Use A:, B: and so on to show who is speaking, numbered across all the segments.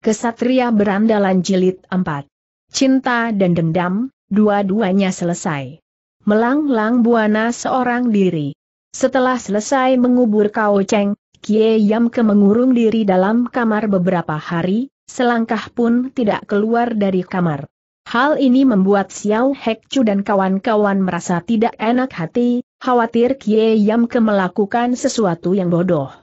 A: Kesatria Berandalan Jilid 4. Cinta dan Dendam, dua-duanya selesai. Melang lang Buana seorang diri. Setelah selesai mengubur Kao Cheng, Kie yam ke mengurung diri dalam kamar beberapa hari, selangkah pun tidak keluar dari kamar. Hal ini membuat Xiao Hekcu dan kawan-kawan merasa tidak enak hati, khawatir Kie yam ke melakukan sesuatu yang bodoh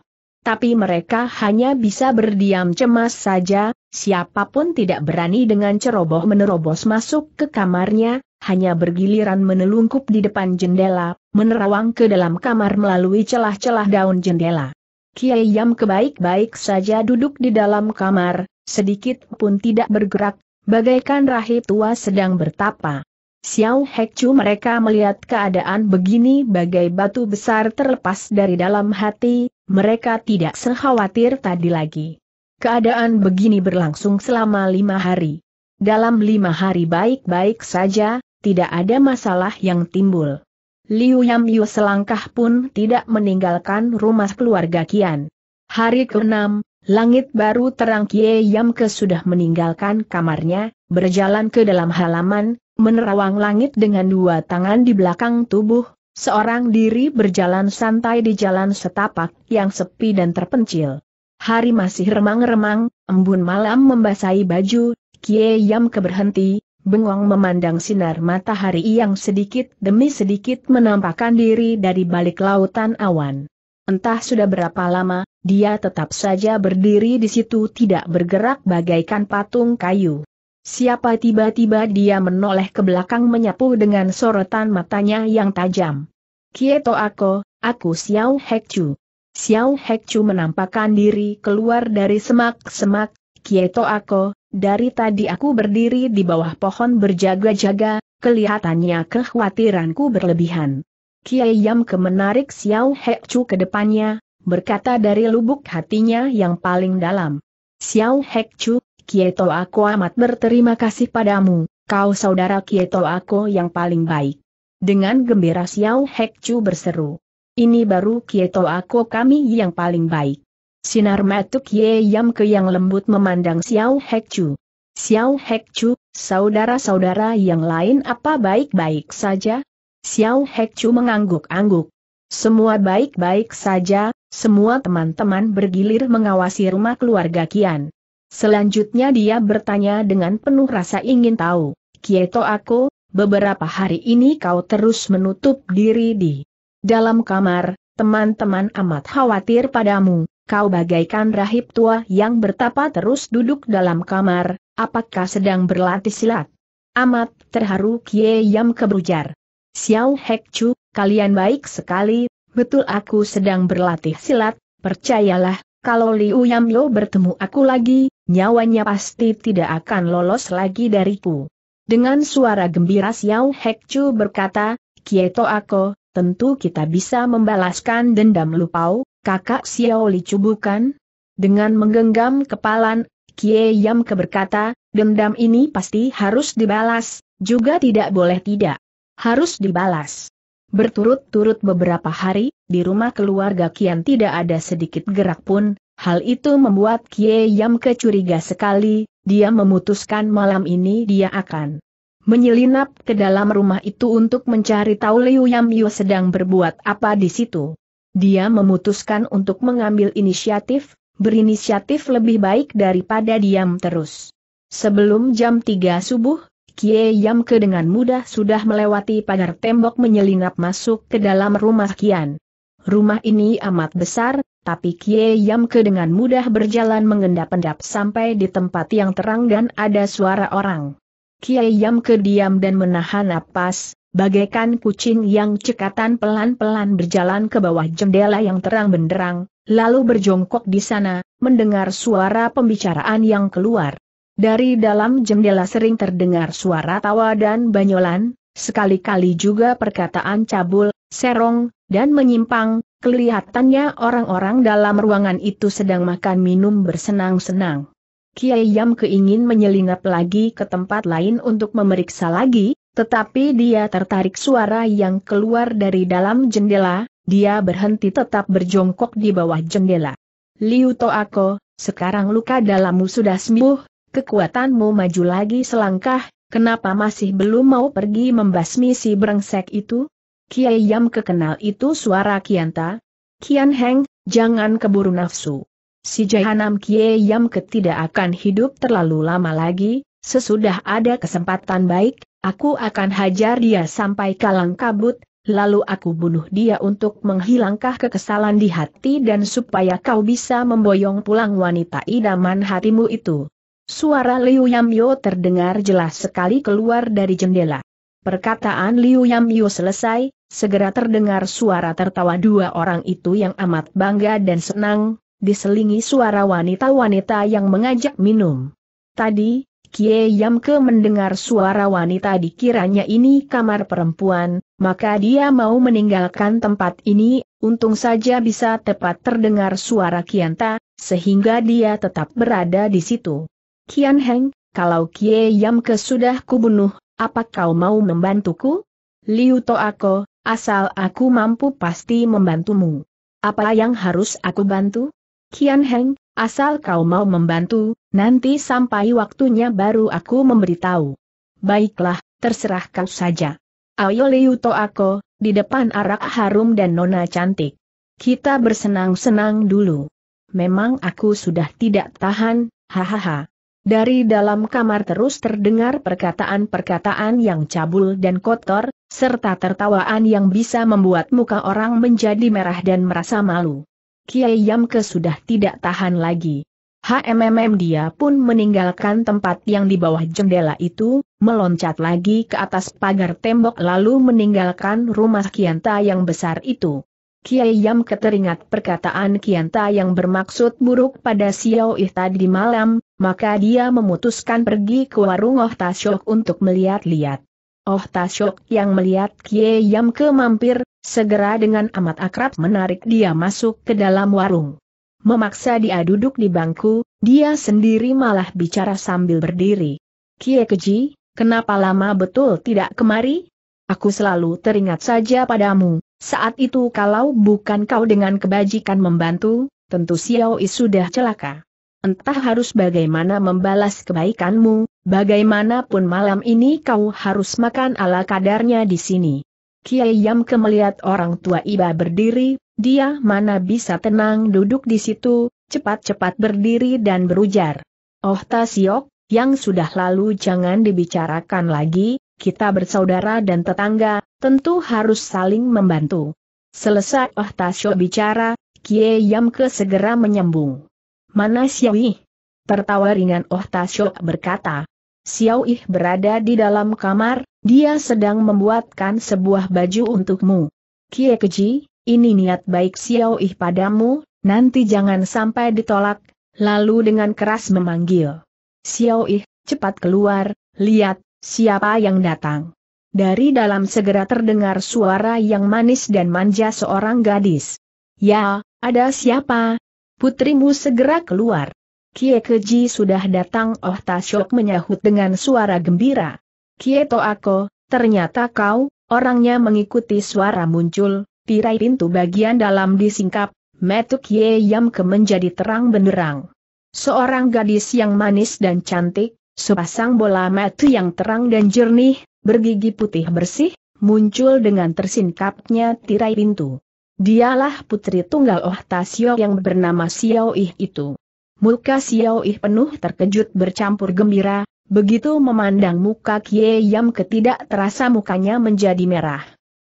A: tapi mereka hanya bisa berdiam cemas saja, siapapun tidak berani dengan ceroboh menerobos masuk ke kamarnya, hanya bergiliran menelungkup di depan jendela, menerawang ke dalam kamar melalui celah-celah daun jendela. Kiai Yam kebaik-baik saja duduk di dalam kamar, sedikit pun tidak bergerak, bagaikan rahib tua sedang bertapa. Xiao Hekchu mereka melihat keadaan begini bagai batu besar terlepas dari dalam hati, mereka tidak sekhawatir tadi lagi. Keadaan begini berlangsung selama lima hari. Dalam lima hari baik-baik saja, tidak ada masalah yang timbul. Liu Yam Yu selangkah pun tidak meninggalkan rumah keluarga Kian. Hari ke-6, langit baru terang Kie Yam Ke sudah meninggalkan kamarnya, berjalan ke dalam halaman, menerawang langit dengan dua tangan di belakang tubuh, Seorang diri berjalan santai di jalan setapak, yang sepi dan terpencil. Hari masih remang-remang, embun malam membasahi baju, Kie Yam keberhenti, bengong memandang sinar matahari yang sedikit demi sedikit menampakkan diri dari balik lautan awan. Entah sudah berapa lama, dia tetap saja berdiri di situ tidak bergerak bagaikan patung kayu. Siapa tiba-tiba dia menoleh ke belakang menyapu dengan sorotan matanya yang tajam. Kieto aku, aku Xiao Hekchu. Xiao Hekchu menampakkan diri keluar dari semak-semak, Kieto aku, dari tadi aku berdiri di bawah pohon berjaga-jaga, kelihatannya kekhawatiranku berlebihan. Kiai Yam ke menarik Xiao Hekchu ke depannya, berkata dari lubuk hatinya yang paling dalam. Xiao Hekchu, Kieto aku amat berterima kasih padamu, kau saudara Kieto aku yang paling baik. Dengan gembira Xiao Hekcu berseru. Ini baru Kieto aku kami yang paling baik. Sinar mata Ye Yam ke yang lembut memandang Xiao Hekcu. Xiao Hekcu, saudara-saudara yang lain apa baik-baik saja? Xiao Hekcu mengangguk-angguk. Semua baik-baik saja, semua teman-teman bergilir mengawasi rumah keluarga Kian. Selanjutnya dia bertanya dengan penuh rasa ingin tahu, Kieto aku, beberapa hari ini kau terus menutup diri di dalam kamar, teman-teman amat khawatir padamu, kau bagaikan rahib tua yang bertapa terus duduk dalam kamar, apakah sedang berlatih silat? Amat terharu Kie Yam keberujar. Xiao Hek Chu, kalian baik sekali, betul aku sedang berlatih silat, percayalah, kalau Liu Yamlo bertemu aku lagi, nyawanya pasti tidak akan lolos lagi dariku. Dengan suara gembira Xiao Hekchu berkata, Kieto aku, tentu kita bisa membalaskan dendam lupau, kakak Xiao Li bukan? Dengan menggenggam kepalan, Kie Yam berkata, dendam ini pasti harus dibalas, juga tidak boleh tidak. Harus dibalas. Berturut-turut beberapa hari, di rumah keluarga Kian tidak ada sedikit gerak pun, hal itu membuat Kie Yam kecuriga sekali, dia memutuskan malam ini dia akan menyelinap ke dalam rumah itu untuk mencari tahu Liu Yam Yu sedang berbuat apa di situ. Dia memutuskan untuk mengambil inisiatif, berinisiatif lebih baik daripada diam terus. Sebelum jam 3 subuh, Kie Yam ke dengan mudah sudah melewati pagar tembok menyelinap masuk ke dalam rumah Kian. Rumah ini amat besar, tapi Kie Yam ke dengan mudah berjalan mengendap-endap sampai di tempat yang terang dan ada suara orang. Kie Yam ke diam dan menahan napas, bagaikan kucing yang cekatan pelan-pelan berjalan ke bawah jendela yang terang benderang, lalu berjongkok di sana, mendengar suara pembicaraan yang keluar. Dari dalam jendela sering terdengar suara tawa dan banyolan, sekali-kali juga perkataan cabul, serong, dan menyimpang, kelihatannya orang-orang dalam ruangan itu sedang makan minum bersenang-senang. Kiai Yam keingin menyelinap lagi ke tempat lain untuk memeriksa lagi, tetapi dia tertarik suara yang keluar dari dalam jendela, dia berhenti tetap berjongkok di bawah jendela. Liu Toako, sekarang luka dalammu sudah sembuh, Kekuatanmu maju lagi selangkah, kenapa masih belum mau pergi membasmi si brengsek itu? Kiai Yam kekenal itu suara Kianta. Kian Heng, jangan keburu nafsu. Si Jahanam Kiai Yam ketidak akan hidup terlalu lama lagi, sesudah ada kesempatan baik, aku akan hajar dia sampai kalang kabut, lalu aku bunuh dia untuk menghilangkan kekesalan di hati dan supaya kau bisa memboyong pulang wanita idaman hatimu itu. Suara Liu Yamyo terdengar jelas sekali keluar dari jendela. Perkataan Liu Yamyo selesai, segera terdengar suara tertawa dua orang itu yang amat bangga dan senang, diselingi suara wanita-wanita yang mengajak minum. Tadi, Kie Yamke mendengar suara wanita dikiranya ini kamar perempuan, maka dia mau meninggalkan tempat ini, untung saja bisa tepat terdengar suara Kianta, sehingga dia tetap berada di situ. Kian Heng, kalau Kie ke sudah kubunuh, apa kau mau membantuku? Liu To Ako, asal aku mampu pasti membantumu. Apa yang harus aku bantu? Kian Heng, asal kau mau membantu, nanti sampai waktunya baru aku memberitahu. Baiklah, terserah kau saja. Ayo Liu To Ako, di depan arak harum dan nona cantik. Kita bersenang-senang dulu. Memang aku sudah tidak tahan, hahaha. Dari dalam kamar terus terdengar perkataan-perkataan yang cabul dan kotor, serta tertawaan yang bisa membuat muka orang menjadi merah dan merasa malu. Kiai Yamke sudah tidak tahan lagi. HMMM dia pun meninggalkan tempat yang di bawah jendela itu, meloncat lagi ke atas pagar tembok lalu meninggalkan rumah Kianta yang besar itu. Kiai Yam teringat perkataan Kianta yang bermaksud buruk pada Xiao Ih tadi malam, maka dia memutuskan pergi ke warung Oh Tasyok untuk melihat-lihat. Oh Tasyok yang melihat Kie Yam ke mampir, segera dengan amat akrab menarik dia masuk ke dalam warung. Memaksa dia duduk di bangku, dia sendiri malah bicara sambil berdiri. Kie Keji, kenapa lama betul tidak kemari? Aku selalu teringat saja padamu, saat itu kalau bukan kau dengan kebajikan membantu, tentu Xiao Yi sudah celaka entah harus bagaimana membalas kebaikanmu, bagaimanapun malam ini kau harus makan ala kadarnya di sini. Kiai Yam kemeliat orang tua Iba berdiri, dia mana bisa tenang duduk di situ, cepat-cepat berdiri dan berujar. Oh Tasyok, yang sudah lalu jangan dibicarakan lagi, kita bersaudara dan tetangga, tentu harus saling membantu. Selesai Oh Tasyok bicara, Kie Yam segera menyambung. Mana Xiao Yi? Tertawa ringan Oh Tasyo berkata. Xiao Yi berada di dalam kamar, dia sedang membuatkan sebuah baju untukmu. Kie Keji, ini niat baik Xiao Yi padamu, nanti jangan sampai ditolak, lalu dengan keras memanggil. Xiao Yi, cepat keluar, lihat, siapa yang datang. Dari dalam segera terdengar suara yang manis dan manja seorang gadis. Ya, ada siapa, putrimu segera keluar. Kie Keji sudah datang Oh Tasyok menyahut dengan suara gembira. Kie Toako, ternyata kau, orangnya mengikuti suara muncul, tirai pintu bagian dalam disingkap, metuk Ye ke menjadi terang benderang. Seorang gadis yang manis dan cantik, sepasang bola mata yang terang dan jernih, bergigi putih bersih, muncul dengan tersingkapnya tirai pintu. Dialah putri tunggal Oh Tasio yang bernama Xiao Ih itu. Muka Xiao Ih penuh terkejut bercampur gembira, begitu memandang muka Kie Yam ketidak terasa mukanya menjadi merah.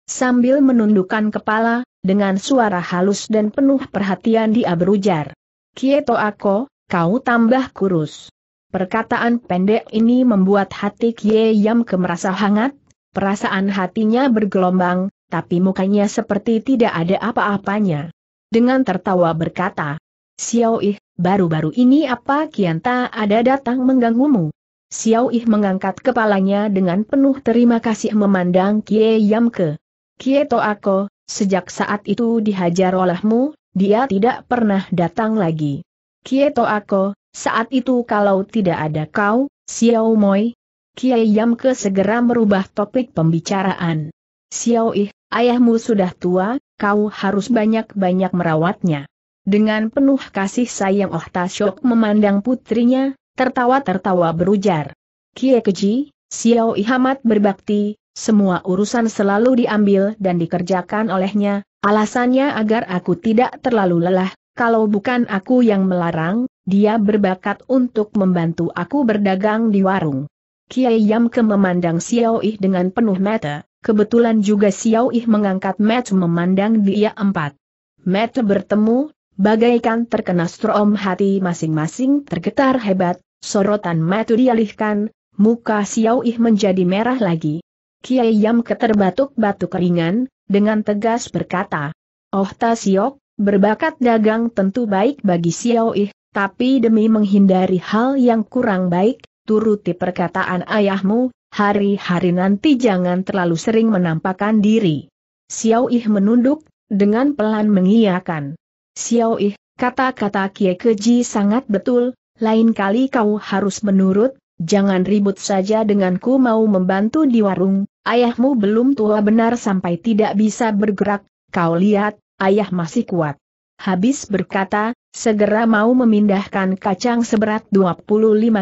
A: Sambil menundukkan kepala, dengan suara halus dan penuh perhatian dia berujar. Kie Toako, kau tambah kurus. Perkataan pendek ini membuat hati Kie Yam kemerasa hangat, perasaan hatinya bergelombang, tapi mukanya seperti tidak ada apa-apanya. Dengan tertawa berkata, Xiao Ih, baru-baru ini apa kian tak ada datang mengganggumu? Xiao Ih mengangkat kepalanya dengan penuh terima kasih memandang Kie Yam Ke. Kie Toako, sejak saat itu dihajar olehmu, dia tidak pernah datang lagi. Kie Toako, saat itu kalau tidak ada kau, Xiao Moi. Kie Yam Ke segera merubah topik pembicaraan. Xiao Ih, Ayahmu sudah tua, kau harus banyak-banyak merawatnya. Dengan penuh kasih sayang Oh Tasyok memandang putrinya, tertawa-tertawa berujar. Kie Keji, Xiao Ihamat berbakti, semua urusan selalu diambil dan dikerjakan olehnya, alasannya agar aku tidak terlalu lelah, kalau bukan aku yang melarang, dia berbakat untuk membantu aku berdagang di warung. Kiai Yamke memandang Xiao Ih dengan penuh mata. Kebetulan juga Xiao Ih mengangkat Matt memandang dia empat. Matt bertemu, bagaikan terkena strom hati masing-masing tergetar hebat, sorotan Matt dialihkan, muka Xiao Ih menjadi merah lagi. Kiai Yam keterbatuk-batuk ringan, dengan tegas berkata, Oh Ta Siok, berbakat dagang tentu baik bagi Xiao Ih, tapi demi menghindari hal yang kurang baik, turuti perkataan ayahmu, Hari-hari nanti jangan terlalu sering menampakkan diri. Xiao Ih menunduk, dengan pelan mengiyakan. Xiao Ih, kata-kata Kie Keji sangat betul, lain kali kau harus menurut, jangan ribut saja denganku mau membantu di warung, ayahmu belum tua benar sampai tidak bisa bergerak, kau lihat, ayah masih kuat. Habis berkata, segera mau memindahkan kacang seberat 25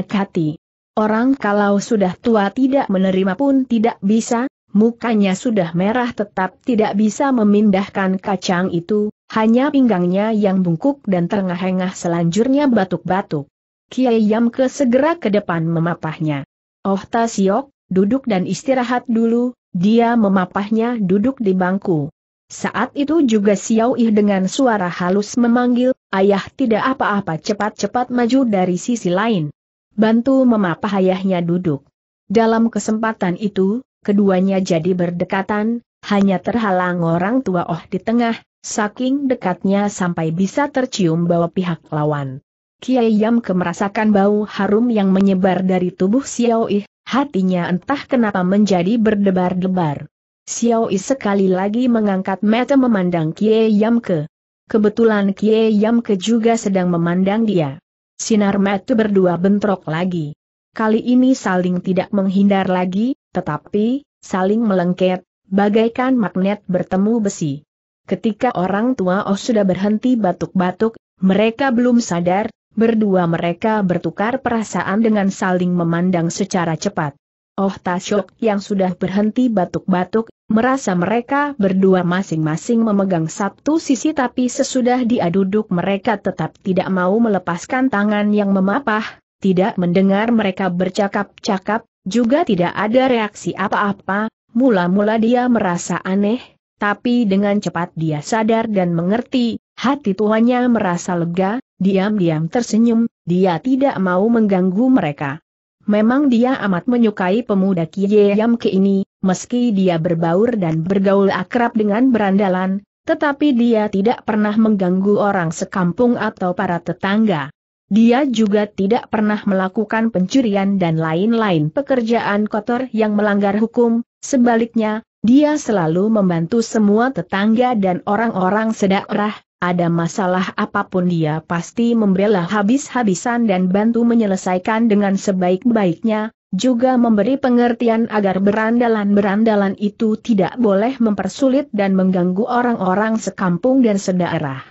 A: kati. Orang kalau sudah tua tidak menerima pun tidak bisa, mukanya sudah merah tetap tidak bisa memindahkan kacang itu, hanya pinggangnya yang bungkuk dan terengah-engah selanjutnya batuk-batuk. Kiai Yamke segera ke depan memapahnya. Oh Tasiok, duduk dan istirahat dulu, dia memapahnya duduk di bangku. Saat itu juga Xiao Ih dengan suara halus memanggil, ayah tidak apa-apa cepat-cepat maju dari sisi lain bantu memapah ayahnya duduk. Dalam kesempatan itu, keduanya jadi berdekatan, hanya terhalang orang tua Oh di tengah, saking dekatnya sampai bisa tercium bau pihak lawan. Kiai Yam merasakan bau harum yang menyebar dari tubuh Xiao Yi, hatinya entah kenapa menjadi berdebar-debar. Xiao Yi sekali lagi mengangkat mata memandang Kiai ke. Kebetulan Kiai ke juga sedang memandang dia. Sinar mata berdua bentrok lagi. Kali ini saling tidak menghindar lagi, tetapi, saling melengket, bagaikan magnet bertemu besi. Ketika orang tua Oh sudah berhenti batuk-batuk, mereka belum sadar, berdua mereka bertukar perasaan dengan saling memandang secara cepat. Oh Tasyok yang sudah berhenti batuk-batuk, merasa mereka berdua masing-masing memegang satu sisi tapi sesudah dia mereka tetap tidak mau melepaskan tangan yang memapah, tidak mendengar mereka bercakap-cakap, juga tidak ada reaksi apa-apa, mula-mula dia merasa aneh, tapi dengan cepat dia sadar dan mengerti, hati tuannya merasa lega, diam-diam tersenyum, dia tidak mau mengganggu mereka. Memang dia amat menyukai pemuda Kie Yam Ke ini, meski dia berbaur dan bergaul akrab dengan berandalan, tetapi dia tidak pernah mengganggu orang sekampung atau para tetangga. Dia juga tidak pernah melakukan pencurian dan lain-lain pekerjaan kotor yang melanggar hukum, sebaliknya, dia selalu membantu semua tetangga dan orang-orang sedekah. Ada masalah apapun dia pasti membela habis-habisan dan bantu menyelesaikan dengan sebaik-baiknya, juga memberi pengertian agar berandalan-berandalan itu tidak boleh mempersulit dan mengganggu orang-orang sekampung dan sedaerah.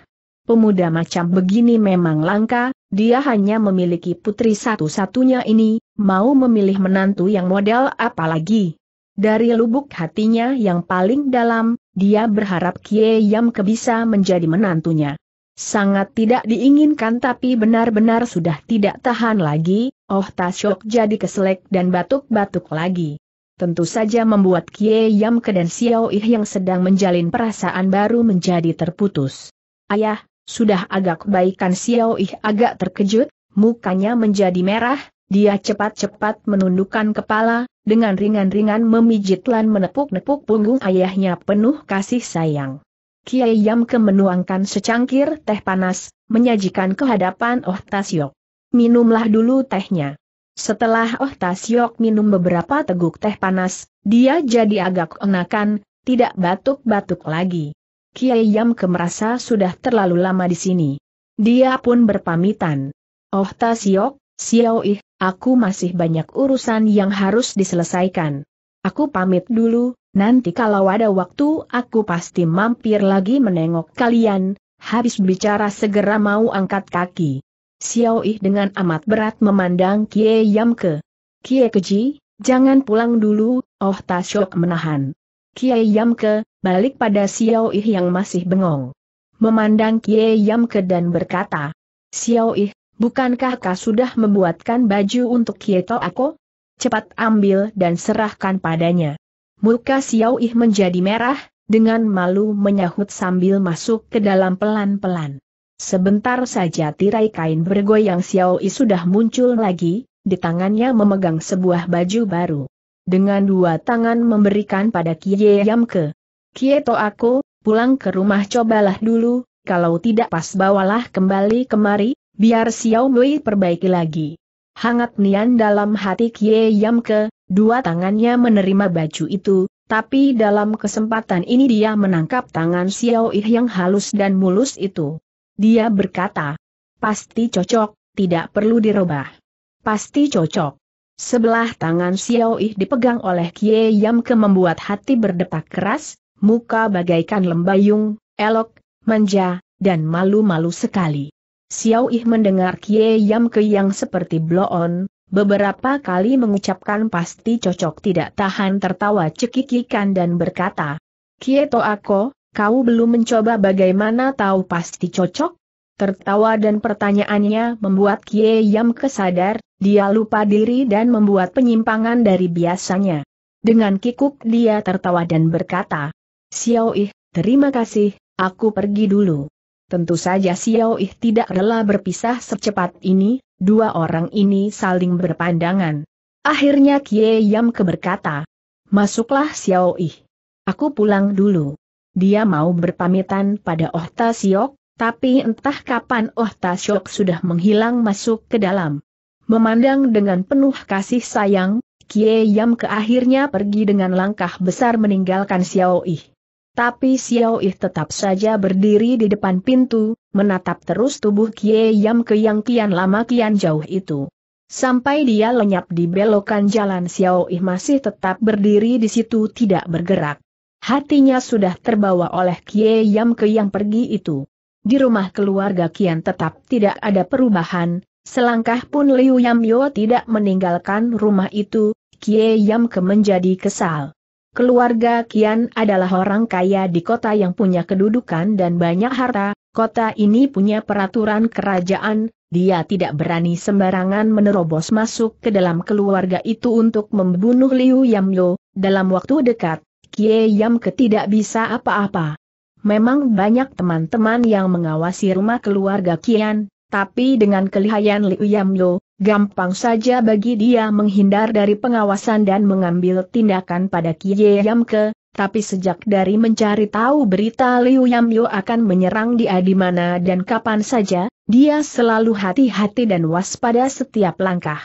A: Pemuda macam begini memang langka, dia hanya memiliki putri satu-satunya ini, mau memilih menantu yang model apalagi. Dari lubuk hatinya yang paling dalam, dia berharap Kie Yam bisa menjadi menantunya. Sangat tidak diinginkan tapi benar-benar sudah tidak tahan lagi, oh Tasyok jadi keselek dan batuk-batuk lagi. Tentu saja membuat Kie ke dan Xiao Ih yang sedang menjalin perasaan baru menjadi terputus. Ayah, sudah agak baikan Xiao Ih agak terkejut, mukanya menjadi merah, dia cepat-cepat menundukkan kepala, dengan ringan-ringan memijit lan menepuk-nepuk punggung ayahnya penuh kasih sayang. Kiai Yam menuangkan secangkir teh panas, menyajikan kehadapan Oh Tasyok. Minumlah dulu tehnya. Setelah Oh Tasyok minum beberapa teguk teh panas, dia jadi agak enakan, tidak batuk-batuk lagi. Kiai Yam merasa sudah terlalu lama di sini. Dia pun berpamitan. Oh Tasyok, Xiao Ih, Aku masih banyak urusan yang harus diselesaikan. Aku pamit dulu, nanti kalau ada waktu aku pasti mampir lagi menengok kalian, habis bicara segera mau angkat kaki. Xiao Yi dengan amat berat memandang Kie Yam ke. Kie Keji, jangan pulang dulu, Oh Tasyok menahan. Kie Yam ke, balik pada Xiao Yi yang masih bengong. Memandang Kie Yam ke dan berkata, Xiao Yi. Bukankah kau sudah membuatkan baju untuk Kieto aku? Cepat ambil dan serahkan padanya. Muka Xiao Yi menjadi merah, dengan malu menyahut sambil masuk ke dalam pelan-pelan. Sebentar saja tirai kain bergoyang Xiao Yi sudah muncul lagi, di tangannya memegang sebuah baju baru. Dengan dua tangan memberikan pada Kie Yam Yamke. Kieto aku, pulang ke rumah cobalah dulu, kalau tidak pas bawalah kembali kemari, Biar Xiao Wei perbaiki lagi. Hangat nian dalam hati Kie Yam Ke, dua tangannya menerima baju itu, tapi dalam kesempatan ini dia menangkap tangan Xiao Yi yang halus dan mulus itu. Dia berkata, pasti cocok, tidak perlu dirubah. Pasti cocok. Sebelah tangan Xiao Yi dipegang oleh Kie Yam Ke membuat hati berdetak keras, muka bagaikan lembayung, elok, manja, dan malu-malu sekali. Xiao Yi mendengar Kie Yam Ke yang seperti bloon, beberapa kali mengucapkan pasti cocok tidak tahan tertawa cekikikan dan berkata, Kie To Ako, kau belum mencoba bagaimana tahu pasti cocok? Tertawa dan pertanyaannya membuat Kie Yam kesadar, dia lupa diri dan membuat penyimpangan dari biasanya. Dengan kikuk dia tertawa dan berkata, Xiao Yi, terima kasih, aku pergi dulu. Tentu saja Xiao Yi tidak rela berpisah secepat ini, dua orang ini saling berpandangan. Akhirnya Kie Yam keberkata, Masuklah Xiao Yi. Aku pulang dulu. Dia mau berpamitan pada Oh Ta Siok, tapi entah kapan Oh Ta Siok sudah menghilang masuk ke dalam. Memandang dengan penuh kasih sayang, Kie Yam ke akhirnya pergi dengan langkah besar meninggalkan Xiao Yi. Tapi Xiao Yi tetap saja berdiri di depan pintu, menatap terus tubuh Kie Yam ke yang kian lama kian jauh itu. Sampai dia lenyap di belokan jalan Xiao Yi masih tetap berdiri di situ tidak bergerak. Hatinya sudah terbawa oleh Kie Yam ke yang pergi itu. Di rumah keluarga Kian tetap tidak ada perubahan, selangkah pun Liu Yam Yo tidak meninggalkan rumah itu, Kie Yam ke menjadi kesal. Keluarga Kian adalah orang kaya di kota yang punya kedudukan dan banyak harta, kota ini punya peraturan kerajaan, dia tidak berani sembarangan menerobos masuk ke dalam keluarga itu untuk membunuh Liu Yamyo, dalam waktu dekat, Kie Yam ketidak bisa apa-apa. Memang banyak teman-teman yang mengawasi rumah keluarga Kian, tapi dengan kelihayan Liu Yamyo, Gampang saja bagi dia menghindar dari pengawasan dan mengambil tindakan pada Kie Yamke, tapi sejak dari mencari tahu berita Liu Yamyo akan menyerang dia di mana dan kapan saja, dia selalu hati-hati dan waspada setiap langkah.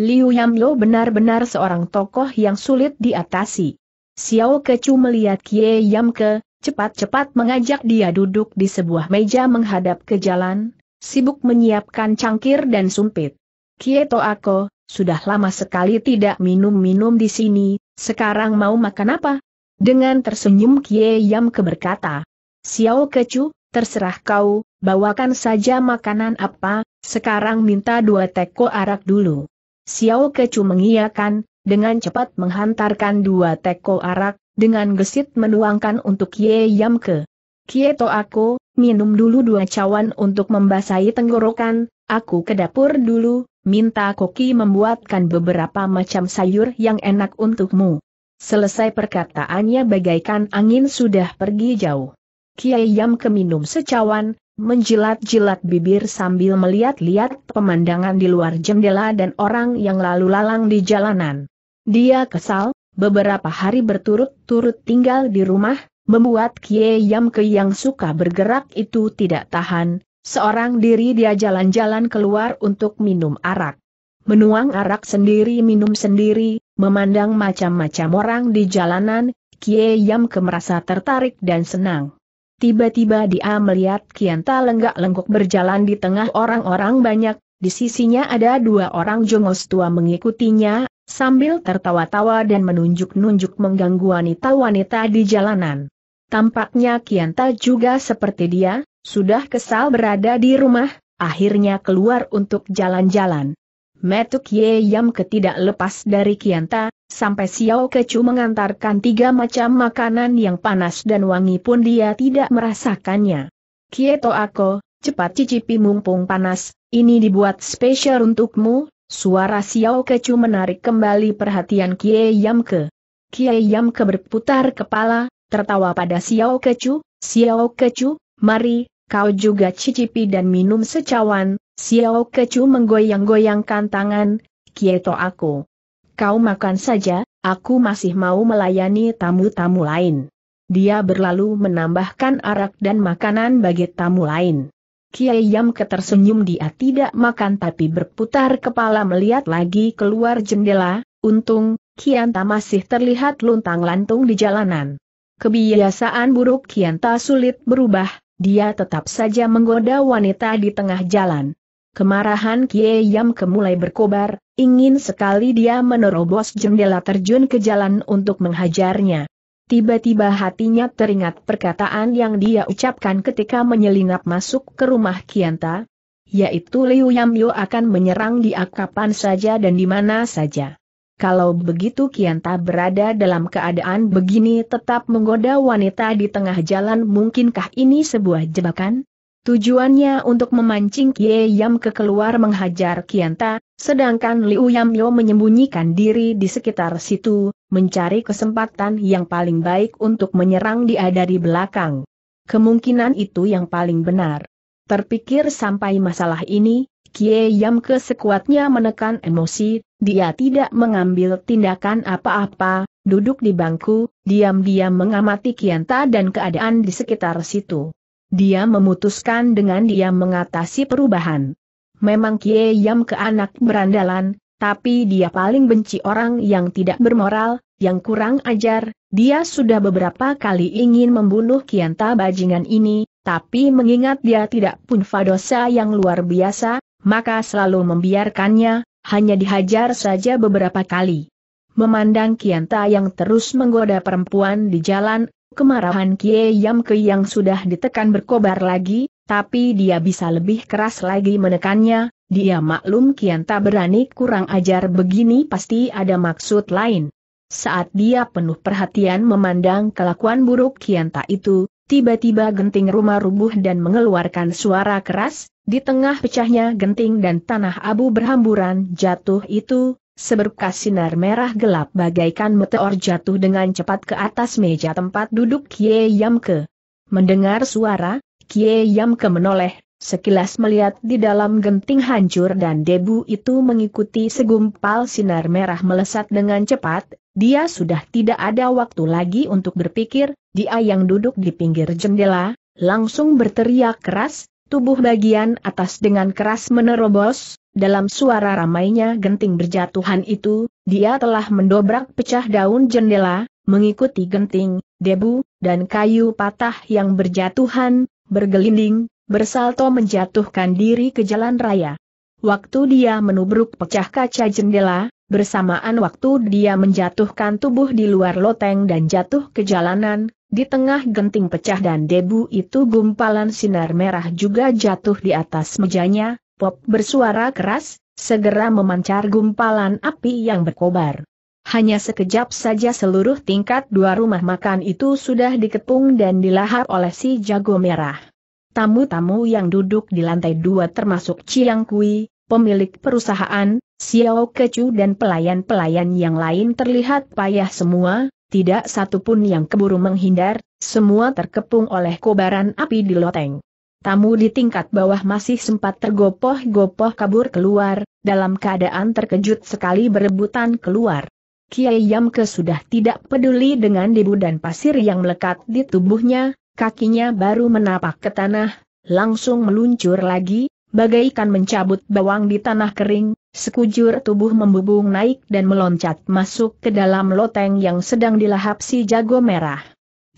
A: Liu Yamyo benar-benar seorang tokoh yang sulit diatasi. Xiao Kecu melihat Kie Yamke, cepat-cepat mengajak dia duduk di sebuah meja menghadap ke jalan, sibuk menyiapkan cangkir dan sumpit. Kieto aku, sudah lama sekali tidak minum-minum di sini, sekarang mau makan apa? Dengan tersenyum Kie Yam keberkata. Xiao Kecu, terserah kau, bawakan saja makanan apa, sekarang minta dua teko arak dulu. Xiao Kecu mengiyakan, dengan cepat menghantarkan dua teko arak, dengan gesit menuangkan untuk Kie Yam ke. Kieto aku, minum dulu dua cawan untuk membasahi tenggorokan, aku ke dapur dulu, minta Koki membuatkan beberapa macam sayur yang enak untukmu. Selesai perkataannya bagaikan angin sudah pergi jauh. Kiai Yam keminum secawan, menjilat-jilat bibir sambil melihat-lihat pemandangan di luar jendela dan orang yang lalu lalang di jalanan. Dia kesal, beberapa hari berturut-turut tinggal di rumah, membuat Kiai Yam ke yang suka bergerak itu tidak tahan, Seorang diri dia jalan-jalan keluar untuk minum arak. Menuang arak sendiri minum sendiri, memandang macam-macam orang di jalanan, Kie Yam kemerasa tertarik dan senang. Tiba-tiba dia melihat Kianta lenggak lengkuk berjalan di tengah orang-orang banyak, di sisinya ada dua orang jongos tua mengikutinya, sambil tertawa-tawa dan menunjuk-nunjuk mengganggu wanita-wanita di jalanan. Tampaknya Kianta juga seperti dia, sudah kesal berada di rumah, akhirnya keluar untuk jalan-jalan. Metuk Ye Yam ketidak lepas dari Kianta, sampai Xiao Kecu mengantarkan tiga macam makanan yang panas dan wangi pun dia tidak merasakannya. Kieto Ako, cepat cicipi mumpung panas, ini dibuat spesial untukmu, suara Xiao Kecu menarik kembali perhatian Kie Yam Ke. Kie Yam Ke berputar kepala, tertawa pada Xiao Kecu, Xiao Kecu, Mari, kau juga cicipi dan minum secawan, Xiao Kecu menggoyang-goyangkan tangan, kieto aku. Kau makan saja, aku masih mau melayani tamu-tamu lain. Dia berlalu menambahkan arak dan makanan bagi tamu lain. Kiai Yam ketersenyum. dia tidak makan tapi berputar kepala melihat lagi keluar jendela, untung, Kianta masih terlihat luntang-lantung di jalanan. Kebiasaan buruk Kianta sulit berubah, dia tetap saja menggoda wanita di tengah jalan. Kemarahan Kie Yam kemulai berkobar, ingin sekali dia menerobos jendela terjun ke jalan untuk menghajarnya. Tiba-tiba hatinya teringat perkataan yang dia ucapkan ketika menyelinap masuk ke rumah Kianta, yaitu Liu Yamyo akan menyerang di akapan saja dan di mana saja. Kalau begitu Kianta berada dalam keadaan begini tetap menggoda wanita di tengah jalan mungkinkah ini sebuah jebakan? Tujuannya untuk memancing Kie Yam ke keluar menghajar Kianta, sedangkan Liu Yam Yo menyembunyikan diri di sekitar situ, mencari kesempatan yang paling baik untuk menyerang dia dari belakang. Kemungkinan itu yang paling benar. Terpikir sampai masalah ini, Kie Yam kesekuatnya menekan emosi, dia tidak mengambil tindakan apa-apa, duduk di bangku, diam-diam mengamati Kianta dan keadaan di sekitar situ. Dia memutuskan dengan diam mengatasi perubahan. Memang Kie Yam ke anak berandalan, tapi dia paling benci orang yang tidak bermoral, yang kurang ajar, dia sudah beberapa kali ingin membunuh Kianta bajingan ini, tapi mengingat dia tidak pun fadosa yang luar biasa, maka selalu membiarkannya, hanya dihajar saja beberapa kali. Memandang Kianta yang terus menggoda perempuan di jalan, kemarahan Kie Yam Yamke yang sudah ditekan berkobar lagi, tapi dia bisa lebih keras lagi menekannya, dia maklum Kianta berani kurang ajar begini pasti ada maksud lain. Saat dia penuh perhatian memandang kelakuan buruk Kianta itu, Tiba-tiba genting rumah rubuh dan mengeluarkan suara keras, di tengah pecahnya genting dan tanah abu berhamburan jatuh itu, seberkas sinar merah gelap bagaikan meteor jatuh dengan cepat ke atas meja tempat duduk Kie Yamke. Mendengar suara, Kie Yamke menoleh, Sekilas melihat di dalam genting hancur dan debu itu mengikuti segumpal sinar merah melesat dengan cepat, dia sudah tidak ada waktu lagi untuk berpikir, dia yang duduk di pinggir jendela, langsung berteriak keras, tubuh bagian atas dengan keras menerobos, dalam suara ramainya genting berjatuhan itu, dia telah mendobrak pecah daun jendela, mengikuti genting, debu, dan kayu patah yang berjatuhan, bergelinding, bersalto menjatuhkan diri ke jalan raya. Waktu dia menubruk pecah kaca jendela, bersamaan waktu dia menjatuhkan tubuh di luar loteng dan jatuh ke jalanan, di tengah genting pecah dan debu itu gumpalan sinar merah juga jatuh di atas mejanya, Pop bersuara keras, segera memancar gumpalan api yang berkobar. Hanya sekejap saja seluruh tingkat dua rumah makan itu sudah dikepung dan dilahap oleh si jago merah. Tamu-tamu yang duduk di lantai dua termasuk Chiang Kui, pemilik perusahaan, Xiao Kecu dan pelayan-pelayan yang lain terlihat payah semua, tidak satupun yang keburu menghindar, semua terkepung oleh kobaran api di loteng. Tamu di tingkat bawah masih sempat tergopoh-gopoh kabur keluar, dalam keadaan terkejut sekali berebutan keluar. Kiai Yamke sudah tidak peduli dengan debu dan pasir yang melekat di tubuhnya, kakinya baru menapak ke tanah, langsung meluncur lagi, bagaikan mencabut bawang di tanah kering, sekujur tubuh membubung naik dan meloncat masuk ke dalam loteng yang sedang dilahap si jago merah.